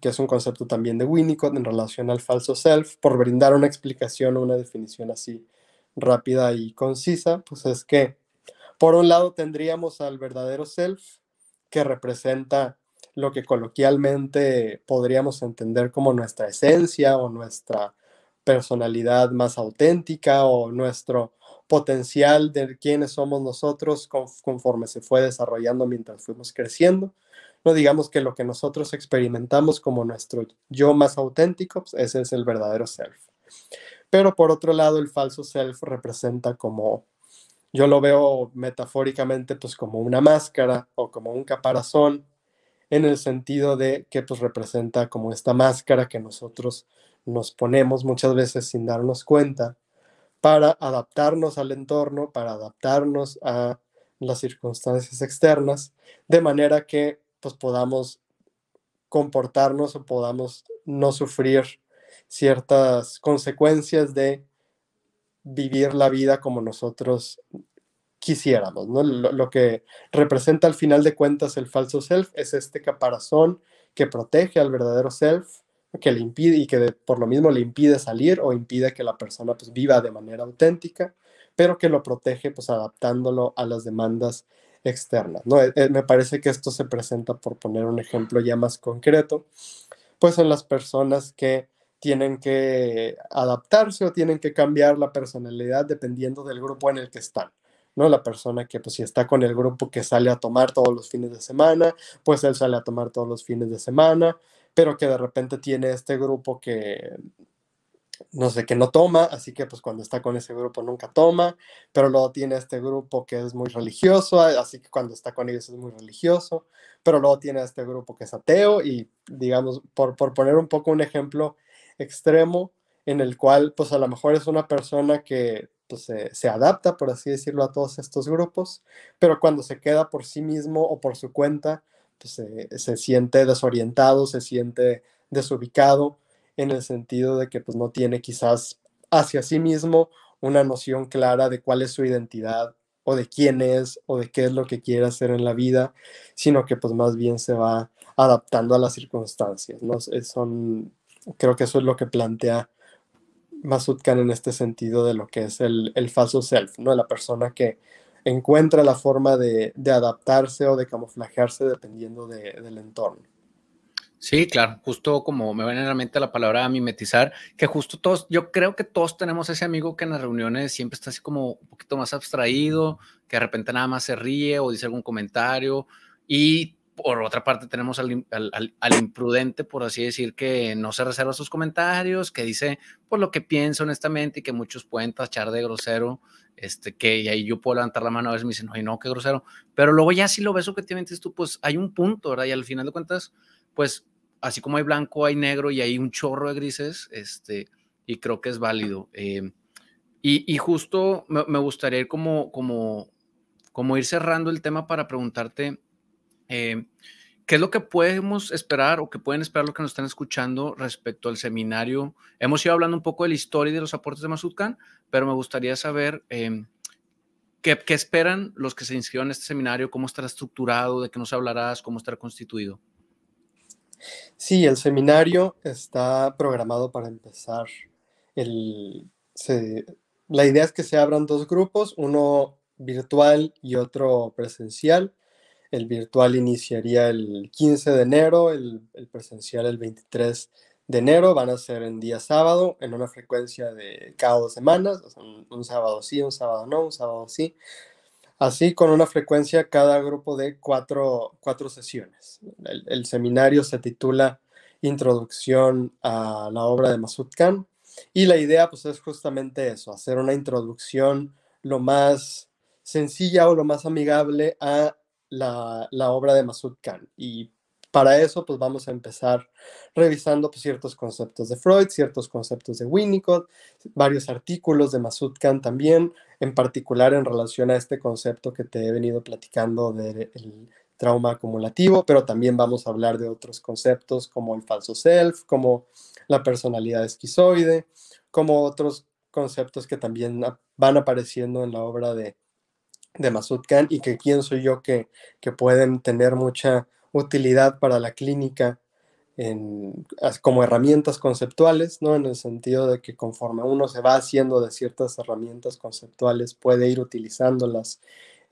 que es un concepto también de Winnicott en relación al falso self, por brindar una explicación o una definición así rápida y concisa, pues es que por un lado tendríamos al verdadero self, que representa lo que coloquialmente podríamos entender como nuestra esencia o nuestra personalidad más auténtica o nuestro potencial de quiénes somos nosotros conforme se fue desarrollando mientras fuimos creciendo. No digamos que lo que nosotros experimentamos como nuestro yo más auténtico, pues, ese es el verdadero self. Pero por otro lado, el falso self representa como yo lo veo metafóricamente pues como una máscara o como un caparazón en el sentido de que pues representa como esta máscara que nosotros nos ponemos muchas veces sin darnos cuenta para adaptarnos al entorno, para adaptarnos a las circunstancias externas, de manera que pues podamos comportarnos o podamos no sufrir ciertas consecuencias de vivir la vida como nosotros quisiéramos, ¿no? Lo, que representa al final de cuentas el falso self es este caparazón que protege al verdadero self, que le impide y que por lo mismo le impide salir o impide que la persona pues viva de manera auténtica, pero que lo protege pues adaptándolo a las demandas externas, ¿no? Eh, eh, me parece que esto se presenta, por poner un ejemplo ya más concreto, pues en las personas que tienen que adaptarse o tienen que cambiar la personalidad dependiendo del grupo en el que están. ¿no? La persona que, pues, si está con el grupo que sale a tomar todos los fines de semana, pues él sale a tomar todos los fines de semana, pero que de repente tiene este grupo que, no sé, que no toma, así que, pues, cuando está con ese grupo nunca toma, pero luego tiene este grupo que es muy religioso, así que cuando está con ellos es muy religioso, pero luego tiene este grupo que es ateo y, digamos, por, por poner un poco un ejemplo, extremo en el cual pues a lo mejor es una persona que pues, se, adapta, por así decirlo, a todos estos grupos, pero cuando se queda por sí mismo o por su cuenta, pues, se, siente desorientado, se siente desubicado en el sentido de que pues no tiene quizás hacia sí mismo una noción clara de cuál es su identidad o de quién es o de qué es lo que quiere hacer en la vida, sino que pues más bien se va adaptando a las circunstancias, ¿no? Son creo que eso es lo que plantea Masud en este sentido de lo que es el, el falso self, ¿no? La persona que encuentra la forma de, adaptarse o de camuflajearse dependiendo del entorno. Sí, claro, justo como me viene a la mente la palabra mimetizar, que justo todos, yo creo que todos tenemos ese amigo que en las reuniones siempre está así como un poquito más abstraído, que de repente nada más se ríe o dice algún comentario y por otra parte tenemos al, al, imprudente, por así decir, que no se reserva sus comentarios, que dice por pues, lo que piensa honestamente y que muchos pueden tachar de grosero, este, que y ahí yo puedo levantar la mano a veces me dicen, ay, no, qué grosero, pero luego ya si lo ves objetivamente tú, pues hay un punto, ¿verdad? Y al final de cuentas, pues así como hay blanco, hay negro y hay un chorro de grises, este, y creo que es válido. Eh, y, justo me, me, gustaría ir como, como, como ir cerrando el tema para preguntarte, eh, ¿Qué es lo que podemos esperar o que pueden esperar los que nos están escuchando respecto al seminario? Hemos ido hablando un poco de la historia y de los aportes de Mazutkan, pero me gustaría saber eh, ¿qué, esperan los que se inscriban en este seminario, cómo estará estructurado, de qué nos hablarás, cómo estará constituido. Sí, el seminario está programado para empezar. la idea es que se abran dos grupos, uno virtual y otro presencial el virtual iniciaría el 15 de enero, el, presencial el 23 de enero, van a ser en día sábado, en una frecuencia de cada dos semanas, un, sábado sí, un sábado no, un sábado sí. Así, con una frecuencia cada grupo de cuatro, sesiones. El, seminario se titula Introducción a la obra de Masud Khan y la idea pues, es justamente eso, hacer una introducción lo más sencilla o lo más amigable a la, obra de Masud Khan. Y para eso, pues vamos a empezar revisando pues, ciertos conceptos de Freud, ciertos conceptos de Winnicott, varios artículos de Masud Khan también, en particular en relación a este concepto que te he venido platicando del trauma acumulativo, pero también vamos a hablar de otros conceptos como el falso self, como la personalidad esquizoide, como otros conceptos que también van apareciendo en la obra de, de Masud y que pienso soy yo que, que pueden tener mucha utilidad para la clínica en, como herramientas conceptuales, ¿no? En el sentido de que conforme uno se va haciendo de ciertas herramientas conceptuales, puede ir utilizándolas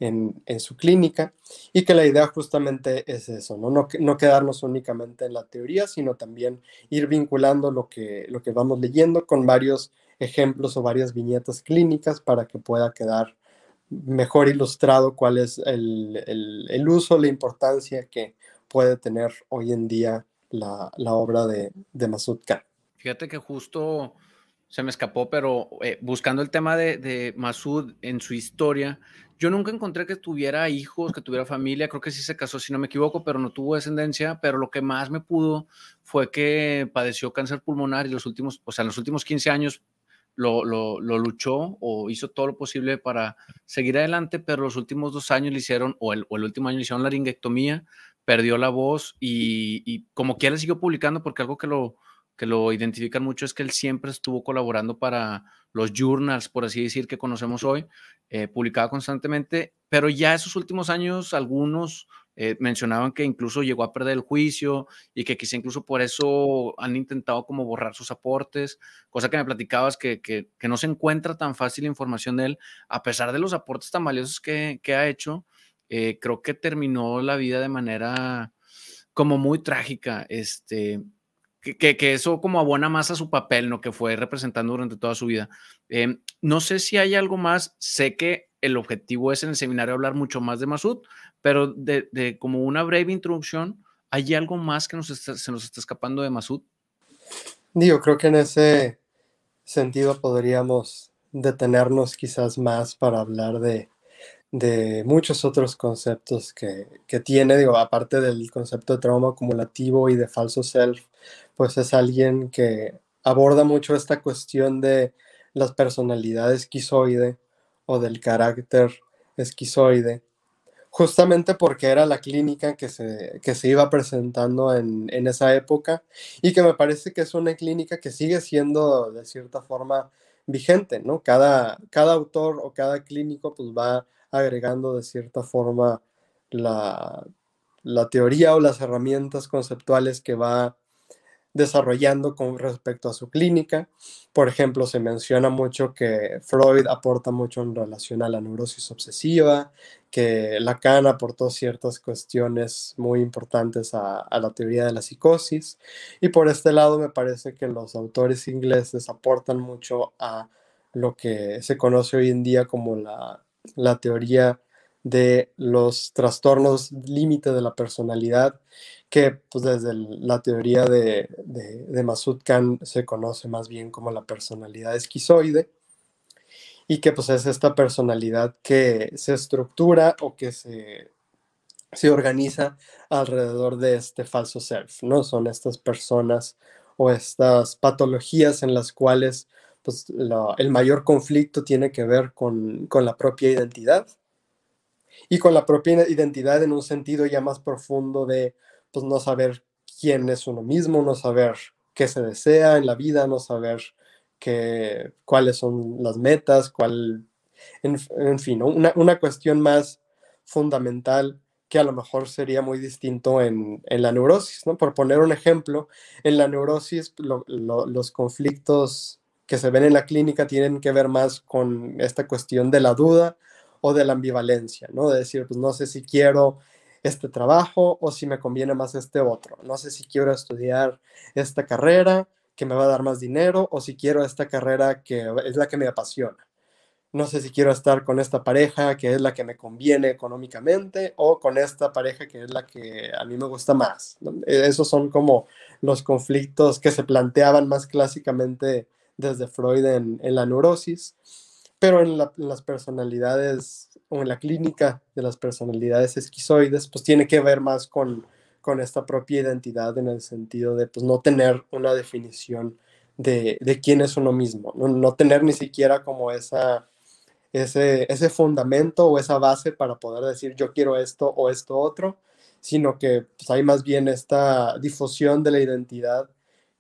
en, su clínica y que la idea justamente es eso, ¿no? No, no quedarnos únicamente en la teoría, sino también ir vinculando lo que, lo que vamos leyendo con varios ejemplos o varias viñetas clínicas para que pueda quedar mejor ilustrado cuál es el, el, uso, la importancia que puede tener hoy en día la, obra de, de Masud Fíjate que justo se me escapó, pero eh, buscando el tema de, de Masud en su historia, yo nunca encontré que tuviera hijos, que tuviera familia, creo que sí se casó, si no me equivoco, pero no tuvo descendencia, pero lo que más me pudo fue que padeció cáncer pulmonar y los últimos, o sea, en los últimos 15 años lo, luchó o hizo todo lo posible para seguir adelante, pero los últimos dos años le hicieron, o el, último año le hicieron laringectomía, perdió la voz y, y como quiera siguió publicando porque algo que lo, que lo identifican mucho es que él siempre estuvo colaborando para los journals, por así decir, que conocemos hoy, eh, publicaba constantemente, pero ya esos últimos años algunos eh, mencionaban que incluso llegó a perder el juicio y que quizá incluso por eso han intentado como borrar sus aportes, cosa que me platicabas que, no se encuentra tan fácil información de él, a pesar de los aportes tan valiosos que, ha hecho, eh, creo que terminó la vida de manera como muy trágica, este, que, que, eso como abona más a su papel, lo Que fue representando durante toda su vida. Em, no sé si hay algo más, sé que el objetivo es en el seminario hablar mucho más de Masud, pero de, como una breve introducción, ¿hay algo más que se nos está escapando de Masud? Yo creo que en ese sentido podríamos detenernos quizás más para hablar de, muchos otros conceptos que, tiene, digo, aparte del concepto de trauma acumulativo y de falso self, pues es alguien que aborda mucho esta cuestión de las personalidades esquizoide, o del carácter esquizoide, justamente porque era la clínica que se, se iba presentando en, esa época y que me parece que es una clínica que sigue siendo de cierta forma vigente, ¿no? Cada, cada autor o cada clínico pues va agregando de cierta forma la, la teoría o las herramientas conceptuales que va desarrollando con respecto a su clínica. Por ejemplo, se menciona mucho que Freud aporta mucho en relación a la neurosis obsesiva, que Lacan aportó ciertas cuestiones muy importantes a, la teoría de la psicosis. Y por este lado me parece que los autores ingleses aportan mucho a lo que se conoce hoy en día como la, la teoría de los trastornos límite de la personalidad que pues, desde la teoría de, de, Masud Khan se conoce más bien como la personalidad esquizoide, y que pues, es esta personalidad que se estructura o que se, se organiza alrededor de este falso self, ¿no? Son estas personas o estas patologías en las cuales pues, el mayor conflicto tiene que ver con la propia identidad y con la propia identidad en un sentido ya más profundo de pues no saber quién es uno mismo, no saber qué se desea en la vida, no saber qué cuáles son las metas, cuál, en, fin, una, cuestión más fundamental que a lo mejor sería muy distinto en, la neurosis, ¿no? Por poner un ejemplo, en la neurosis los conflictos que se ven en la clínica tienen que ver más con esta cuestión de la duda o de la ambivalencia, ¿no? De decir, pues no sé si quiero este trabajo o si me conviene más este otro. No sé si quiero estudiar esta carrera que me va a dar más dinero o si quiero esta carrera que es la que me apasiona. No sé si quiero estar con esta pareja que es la que me conviene económicamente o con esta pareja que es la que a mí me gusta más. E, esos son como los conflictos que se planteaban más clásicamente desde Freud en, la neurosis pero en, las personalidades o en la clínica de las personalidades esquizoides, pues tiene que ver más con, con esta propia identidad en el sentido de pues no tener una definición de, quién es uno mismo, no, tener ni siquiera como esa, ese, ese fundamento o esa base para poder decir yo quiero esto o esto otro, sino que pues, hay más bien esta difusión de la identidad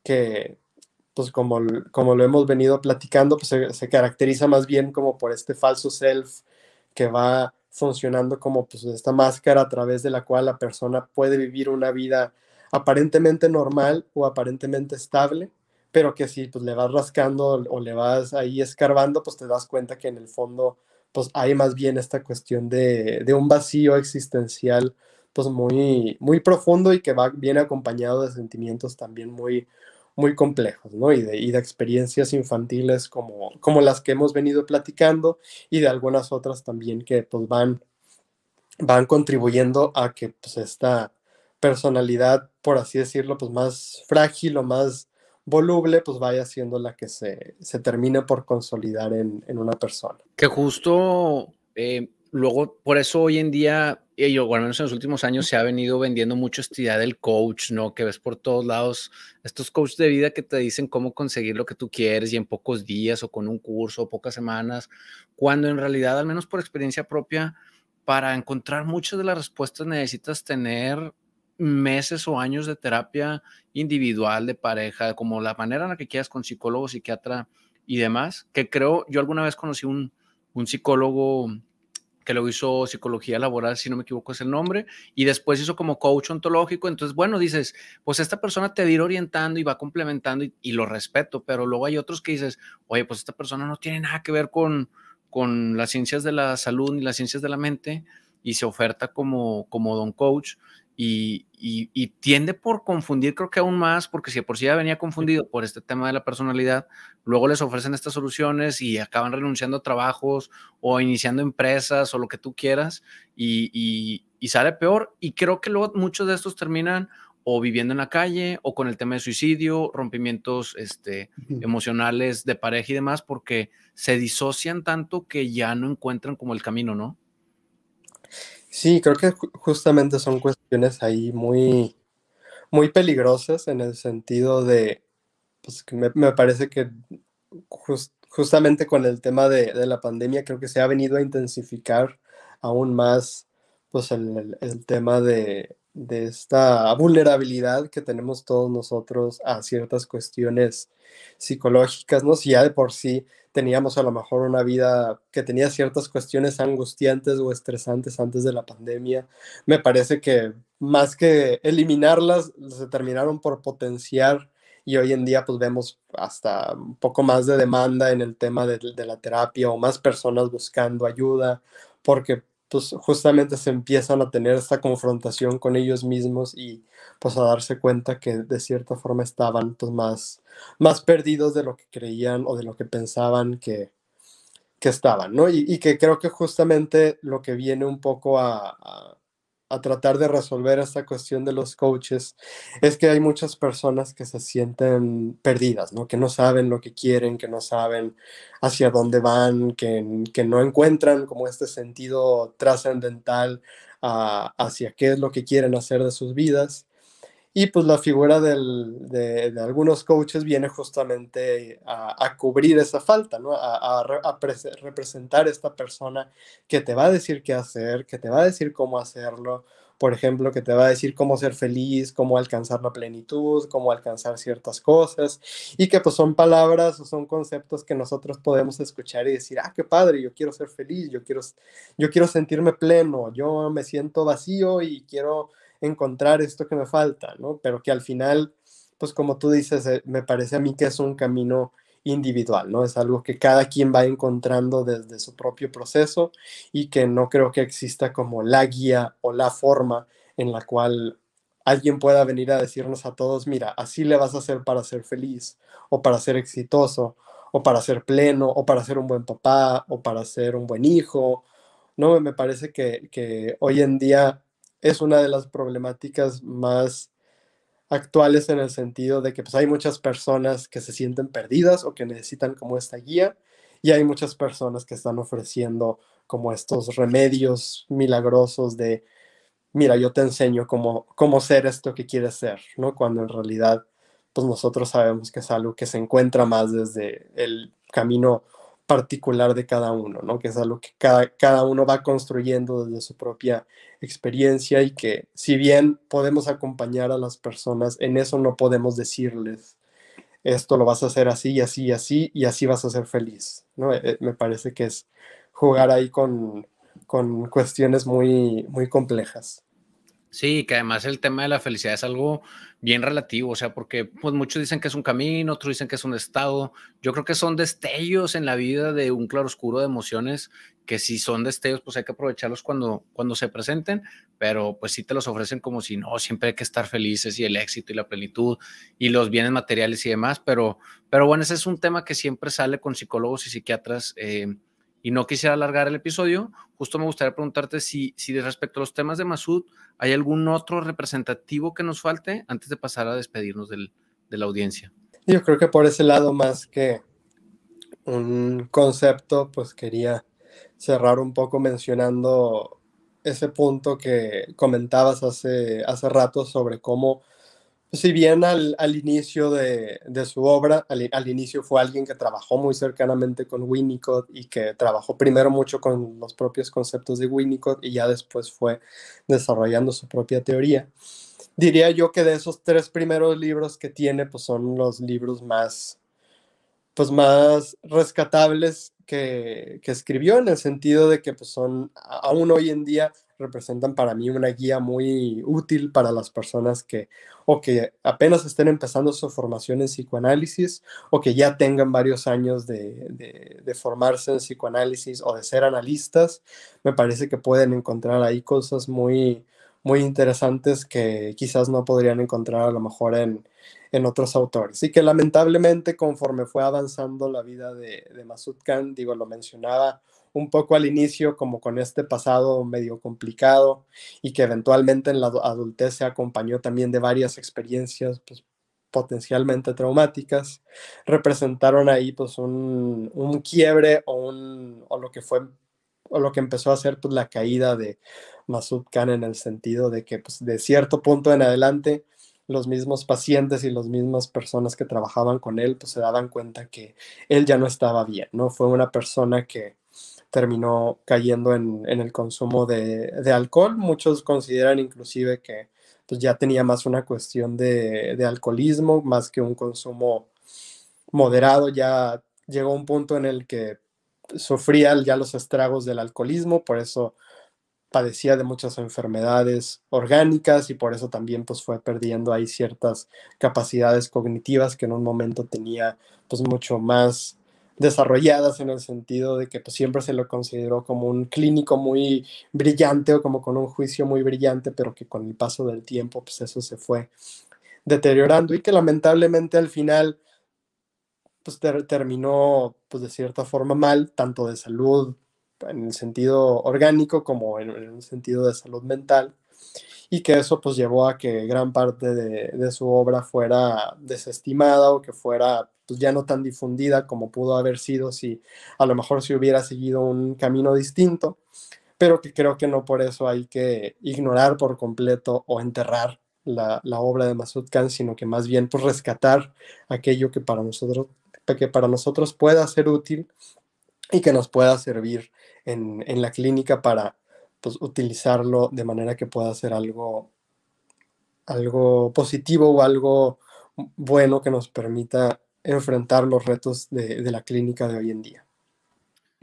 que, pues como, como lo hemos venido platicando, pues se, caracteriza más bien como por este falso self que va funcionando como pues esta máscara a través de la cual la persona puede vivir una vida aparentemente normal o aparentemente estable, pero que si pues le vas rascando o le vas ahí escarbando, pues te das cuenta que en el fondo pues hay más bien esta cuestión de, de un vacío existencial pues muy, muy profundo y que va, viene acompañado de sentimientos también muy, muy complejos, ¿no? Y de, y de experiencias infantiles como, como las que hemos venido platicando y de algunas otras también que pues van, van contribuyendo a que pues esta personalidad, por así decirlo, pues más frágil o más voluble, pues vaya siendo la que se, se termine por consolidar en, una persona. Que justo eh, luego, por eso hoy en día, y o al menos en los últimos años, se ha venido vendiendo mucho esta idea del coach, ¿no? Que ves por todos lados estos coaches de vida que te dicen cómo conseguir lo que tú quieres y en pocos días o con un curso o pocas semanas, cuando en realidad, al menos por experiencia propia, para encontrar muchas de las respuestas necesitas tener meses o años de terapia individual, de pareja, como la manera en la que quieras con psicólogo, psiquiatra y demás, que creo, yo alguna vez conocí un, un psicólogo que lo hizo Psicología Laboral, si no me equivoco es el nombre, y después hizo como coach ontológico. Entonces, bueno, dices, pues esta persona te va a ir orientando y va complementando y, lo respeto, pero luego hay otros que dices, oye, pues esta persona no tiene nada que ver con, con las ciencias de la salud ni las ciencias de la mente y se oferta como, como don coach y, tiende por confundir, creo que aún más, porque si por sí ya venía confundido por este tema de la personalidad, luego les ofrecen estas soluciones y acaban renunciando a trabajos o iniciando empresas o lo que tú quieras y, sale peor. Y creo que luego muchos de estos terminan o viviendo en la calle o con el tema de suicidio, rompimientos este, emocionales de pareja y demás, porque se disocian tanto que ya no encuentran como el camino, ¿no? Sí, creo que justamente son cuestiones ahí muy, muy peligrosas en el sentido de, pues que me, parece que justamente con el tema de, la pandemia creo que se ha venido a intensificar aún más pues el tema de, de esta vulnerabilidad que tenemos todos nosotros a ciertas cuestiones psicológicas, ¿no? Si ya de por sí teníamos a lo mejor una vida que tenía ciertas cuestiones angustiantes o estresantes antes de la pandemia, me parece que más que eliminarlas, se terminaron por potenciar y hoy en día pues vemos hasta un poco más de demanda en el tema de, de la terapia o más personas buscando ayuda porque pues justamente se empiezan a tener esta confrontación con ellos mismos y pues a darse cuenta que de cierta forma estaban pues más, más perdidos de lo que creían o de lo que pensaban que, que estaban, ¿no? Y, que creo que justamente lo que viene un poco a a tratar de resolver esta cuestión de los coaches es que hay muchas personas que se sienten perdidas, ¿no? Que no saben lo que quieren, que no saben hacia dónde van, que, que no encuentran como este sentido trascendental ah, hacia qué es lo que quieren hacer de sus vidas. Y pues la figura de, algunos coaches viene justamente a, cubrir esa falta, ¿no? A, a representar esta persona que te va a decir qué hacer, que te va a decir cómo hacerlo, por ejemplo, que te va a decir cómo ser feliz, cómo alcanzar la plenitud, cómo alcanzar ciertas cosas, y que pues son palabras o son conceptos que nosotros podemos escuchar y decir, ah, qué padre, yo quiero ser feliz, yo quiero, yo quiero sentirme pleno, yo me siento vacío y quiero encontrar esto que me falta, ¿no? Pero que al final, pues como tú dices, eh, me parece a mí que es un camino individual, ¿no? Es algo que cada quien va encontrando desde su propio proceso y que no creo que exista como la guía o la forma en la cual alguien pueda venir a decirnos a todos, mira, así le vas a hacer para ser feliz o para ser exitoso o para ser pleno o para ser un buen papá o para ser un buen hijo. No, me parece que, que hoy en día es una de las problemáticas más actuales en el sentido de que pues, hay muchas personas que se sienten perdidas o que necesitan como esta guía y hay muchas personas que están ofreciendo como estos remedios milagrosos de, mira, yo te enseño cómo, cómo ser esto que quieres ser, ¿no? Cuando en realidad, pues nosotros sabemos que es algo que se encuentra más desde el camino particular de cada uno, ¿no? Que es algo que cada, uno va construyendo desde su propia experiencia y que si bien podemos acompañar a las personas, en eso no podemos decirles, esto lo vas a hacer así y así y así y así vas a ser feliz, ¿no? Eh, me parece que es jugar ahí con, con cuestiones muy, muy complejas. Sí, que además el tema de la felicidad es algo bien relativo, o sea, porque pues muchos dicen que es un camino, otros dicen que es un estado. Yo creo que son destellos en la vida de un claroscuro de emociones que si son destellos, pues hay que aprovecharlos cuando, cuando se presenten, pero pues sí te los ofrecen como si no, siempre hay que estar felices y el éxito y la plenitud y los bienes materiales y demás, pero, pero bueno, ese es un tema que siempre sale con psicólogos y psiquiatras. Eh, y no quisiera alargar el episodio, justo me gustaría preguntarte si, si de respecto a los temas de Masud, ¿hay algún otro representativo que nos falte antes de pasar a despedirnos de la audiencia? Yo creo que por ese lado, más que un concepto, pues quería cerrar un poco mencionando ese punto que comentabas hace, hace rato sobre cómo si bien al, inicio de, su obra, al, inicio fue alguien que trabajó muy cercanamente con Winnicott y que trabajó primero mucho con los propios conceptos de Winnicott y ya después fue desarrollando su propia teoría. Diría yo que de esos tres primeros libros que tiene, pues son los libros más, pues más rescatables que, escribió en el sentido de que pues son, aún hoy en día, representan para mí una guía muy útil para las personas que o que apenas estén empezando su formación en psicoanálisis o que ya tengan varios años de, formarse en psicoanálisis o de ser analistas, me parece que pueden encontrar ahí cosas muy, muy interesantes que quizás no podrían encontrar a lo mejor en, en otros autores. Y que lamentablemente conforme fue avanzando la vida de, de Masud Khan, digo, lo mencionaba un poco al inicio como con este pasado medio complicado y que eventualmente en la adultez se acompañó también de varias experiencias pues, potencialmente traumáticas, representaron ahí pues un, quiebre o, un, lo que fue o lo que empezó a ser pues la caída de Masud Khan en el sentido de que pues de cierto punto en adelante los mismos pacientes y las mismas personas que trabajaban con él pues se daban cuenta que él ya no estaba bien, ¿no? Fue una persona que terminó cayendo en, el consumo de, alcohol. Muchos consideran inclusive que pues, ya tenía más una cuestión de, alcoholismo, más que un consumo moderado. Ya llegó un punto en el que sufría ya los estragos del alcoholismo, por eso padecía de muchas enfermedades orgánicas y por eso también pues fue perdiendo ahí ciertas capacidades cognitivas que en un momento tenía pues mucho más desarrolladas en el sentido de que pues, siempre se lo consideró como un clínico muy brillante o como con un juicio muy brillante, pero que con el paso del tiempo pues eso se fue deteriorando y que lamentablemente al final pues terminó pues de cierta forma mal, tanto de salud en el sentido orgánico como en el sentido de salud mental y que eso pues llevó a que gran parte de, su obra fuera desestimada o que fuera pues, ya no tan difundida como pudo haber sido si a lo mejor si hubiera seguido un camino distinto, pero que creo que no por eso hay que ignorar por completo o enterrar la, obra de Masud Khan, sino que más bien pues, rescatar aquello que para, nosotros, que para nosotros pueda ser útil y que nos pueda servir en, en la clínica para pues utilizarlo de manera que pueda ser algo, algo positivo o algo bueno que nos permita enfrentar los retos de, la clínica de hoy en día.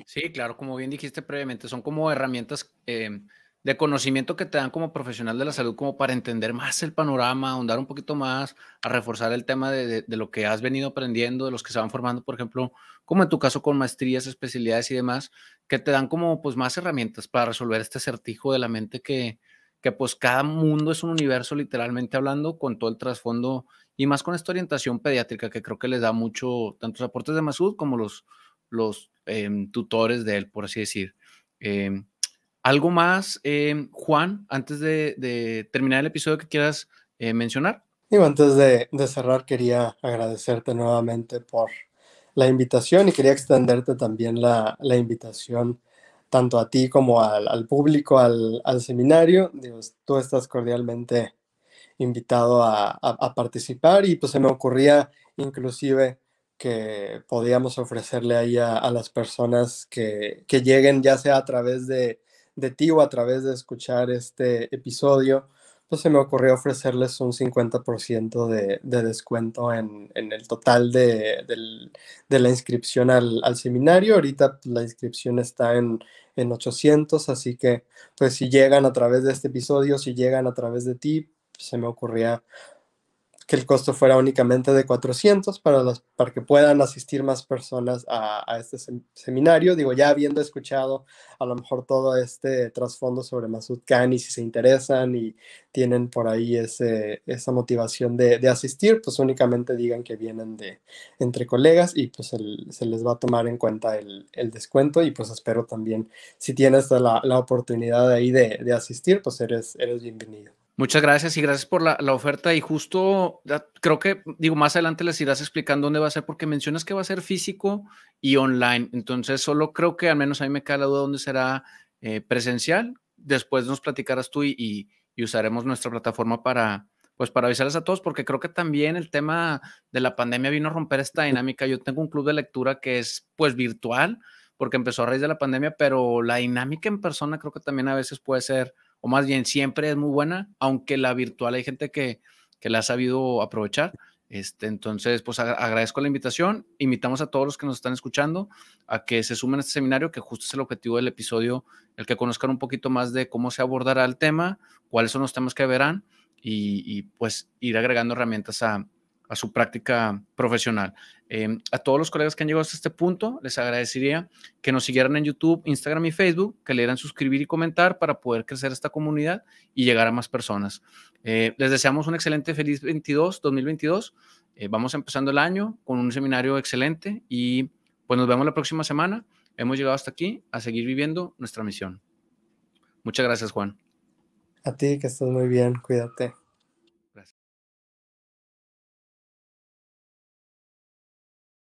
Sí, claro, como bien dijiste previamente, son como herramientas que... Em, de conocimiento que te dan como profesional de la salud, como para entender más el panorama, ahondar un poquito más, a reforzar el tema de, lo que has venido aprendiendo, de los que se van formando, por ejemplo, como en tu caso con maestrías, especialidades y demás, que te dan como pues más herramientas para resolver este acertijo de la mente que, que pues cada mundo es un universo literalmente hablando con todo el trasfondo y más con esta orientación pediátrica que creo que les da mucho, tanto los aportes de Masud como los, los em, tutores de él, por así decir. Em, ¿Algo más, eh, Juan, antes de, terminar el episodio que quieras eh, mencionar? Y antes de, cerrar, quería agradecerte nuevamente por la invitación y quería extenderte también la, invitación tanto a ti como al, público, al, seminario. tú estás cordialmente invitado a, participar y pues se me ocurría inclusive que podíamos ofrecerle ahí a, las personas que, lleguen, ya sea a través de, de ti o a través de escuchar este episodio, pues se me ocurrió ofrecerles un 50% de, descuento en, el total de, la inscripción al, seminario. Ahorita pues, la inscripción está en, en 800, así que pues si llegan a través de este episodio, si llegan a través de ti, se me ocurría que el costo fuera únicamente de 400 para, los para que puedan asistir más personas a, este seminario. Digo, ya habiendo escuchado a lo mejor todo este trasfondo sobre Masud Khan y si se interesan y tienen por ahí ese, esa motivación de, asistir, pues únicamente digan que vienen de entre colegas y pues se les va a tomar en cuenta el, descuento y pues espero también si tienes la, la oportunidad ahí de, asistir, pues eres, eres bienvenido. Muchas gracias y gracias por la, oferta. Y justo creo que, digo, más adelante les irás explicando dónde va a ser, porque mencionas que va a ser físico y online. Entonces, solo creo que al menos a mí me queda la duda dónde será eh, presencial. Después nos platicarás tú y, y, usaremos nuestra plataforma para, pues, para avisarles a todos, porque creo que también el tema de la pandemia vino a romper esta dinámica. Yo tengo un club de lectura que es, pues, virtual, porque empezó a raíz de la pandemia, pero la dinámica en persona creo que también a veces puede ser o más bien siempre es muy buena, aunque la virtual hay gente que, que la ha sabido aprovechar. Este, entonces, pues agradezco la invitación. Invitamos a todos los que nos están escuchando a que se sumen a este seminario, que justo es el objetivo del episodio, el que conozcan un poquito más de cómo se abordará el tema, cuáles son los temas que verán y pues ir agregando herramientas a, a su práctica profesional. Em, a todos los colegas que han llegado hasta este punto, les agradecería que nos siguieran en YouTube, Instagram y Facebook, que le dieran suscribir y comentar para poder crecer esta comunidad y llegar a más personas. Eh, les deseamos un excelente feliz 22, 2022. Eh, vamos empezando el año con un seminario excelente y pues nos vemos la próxima semana. Hemos llegado hasta aquí a seguir viviendo nuestra misión. Muchas gracias, Juan. A ti, que estás muy bien. Cuídate.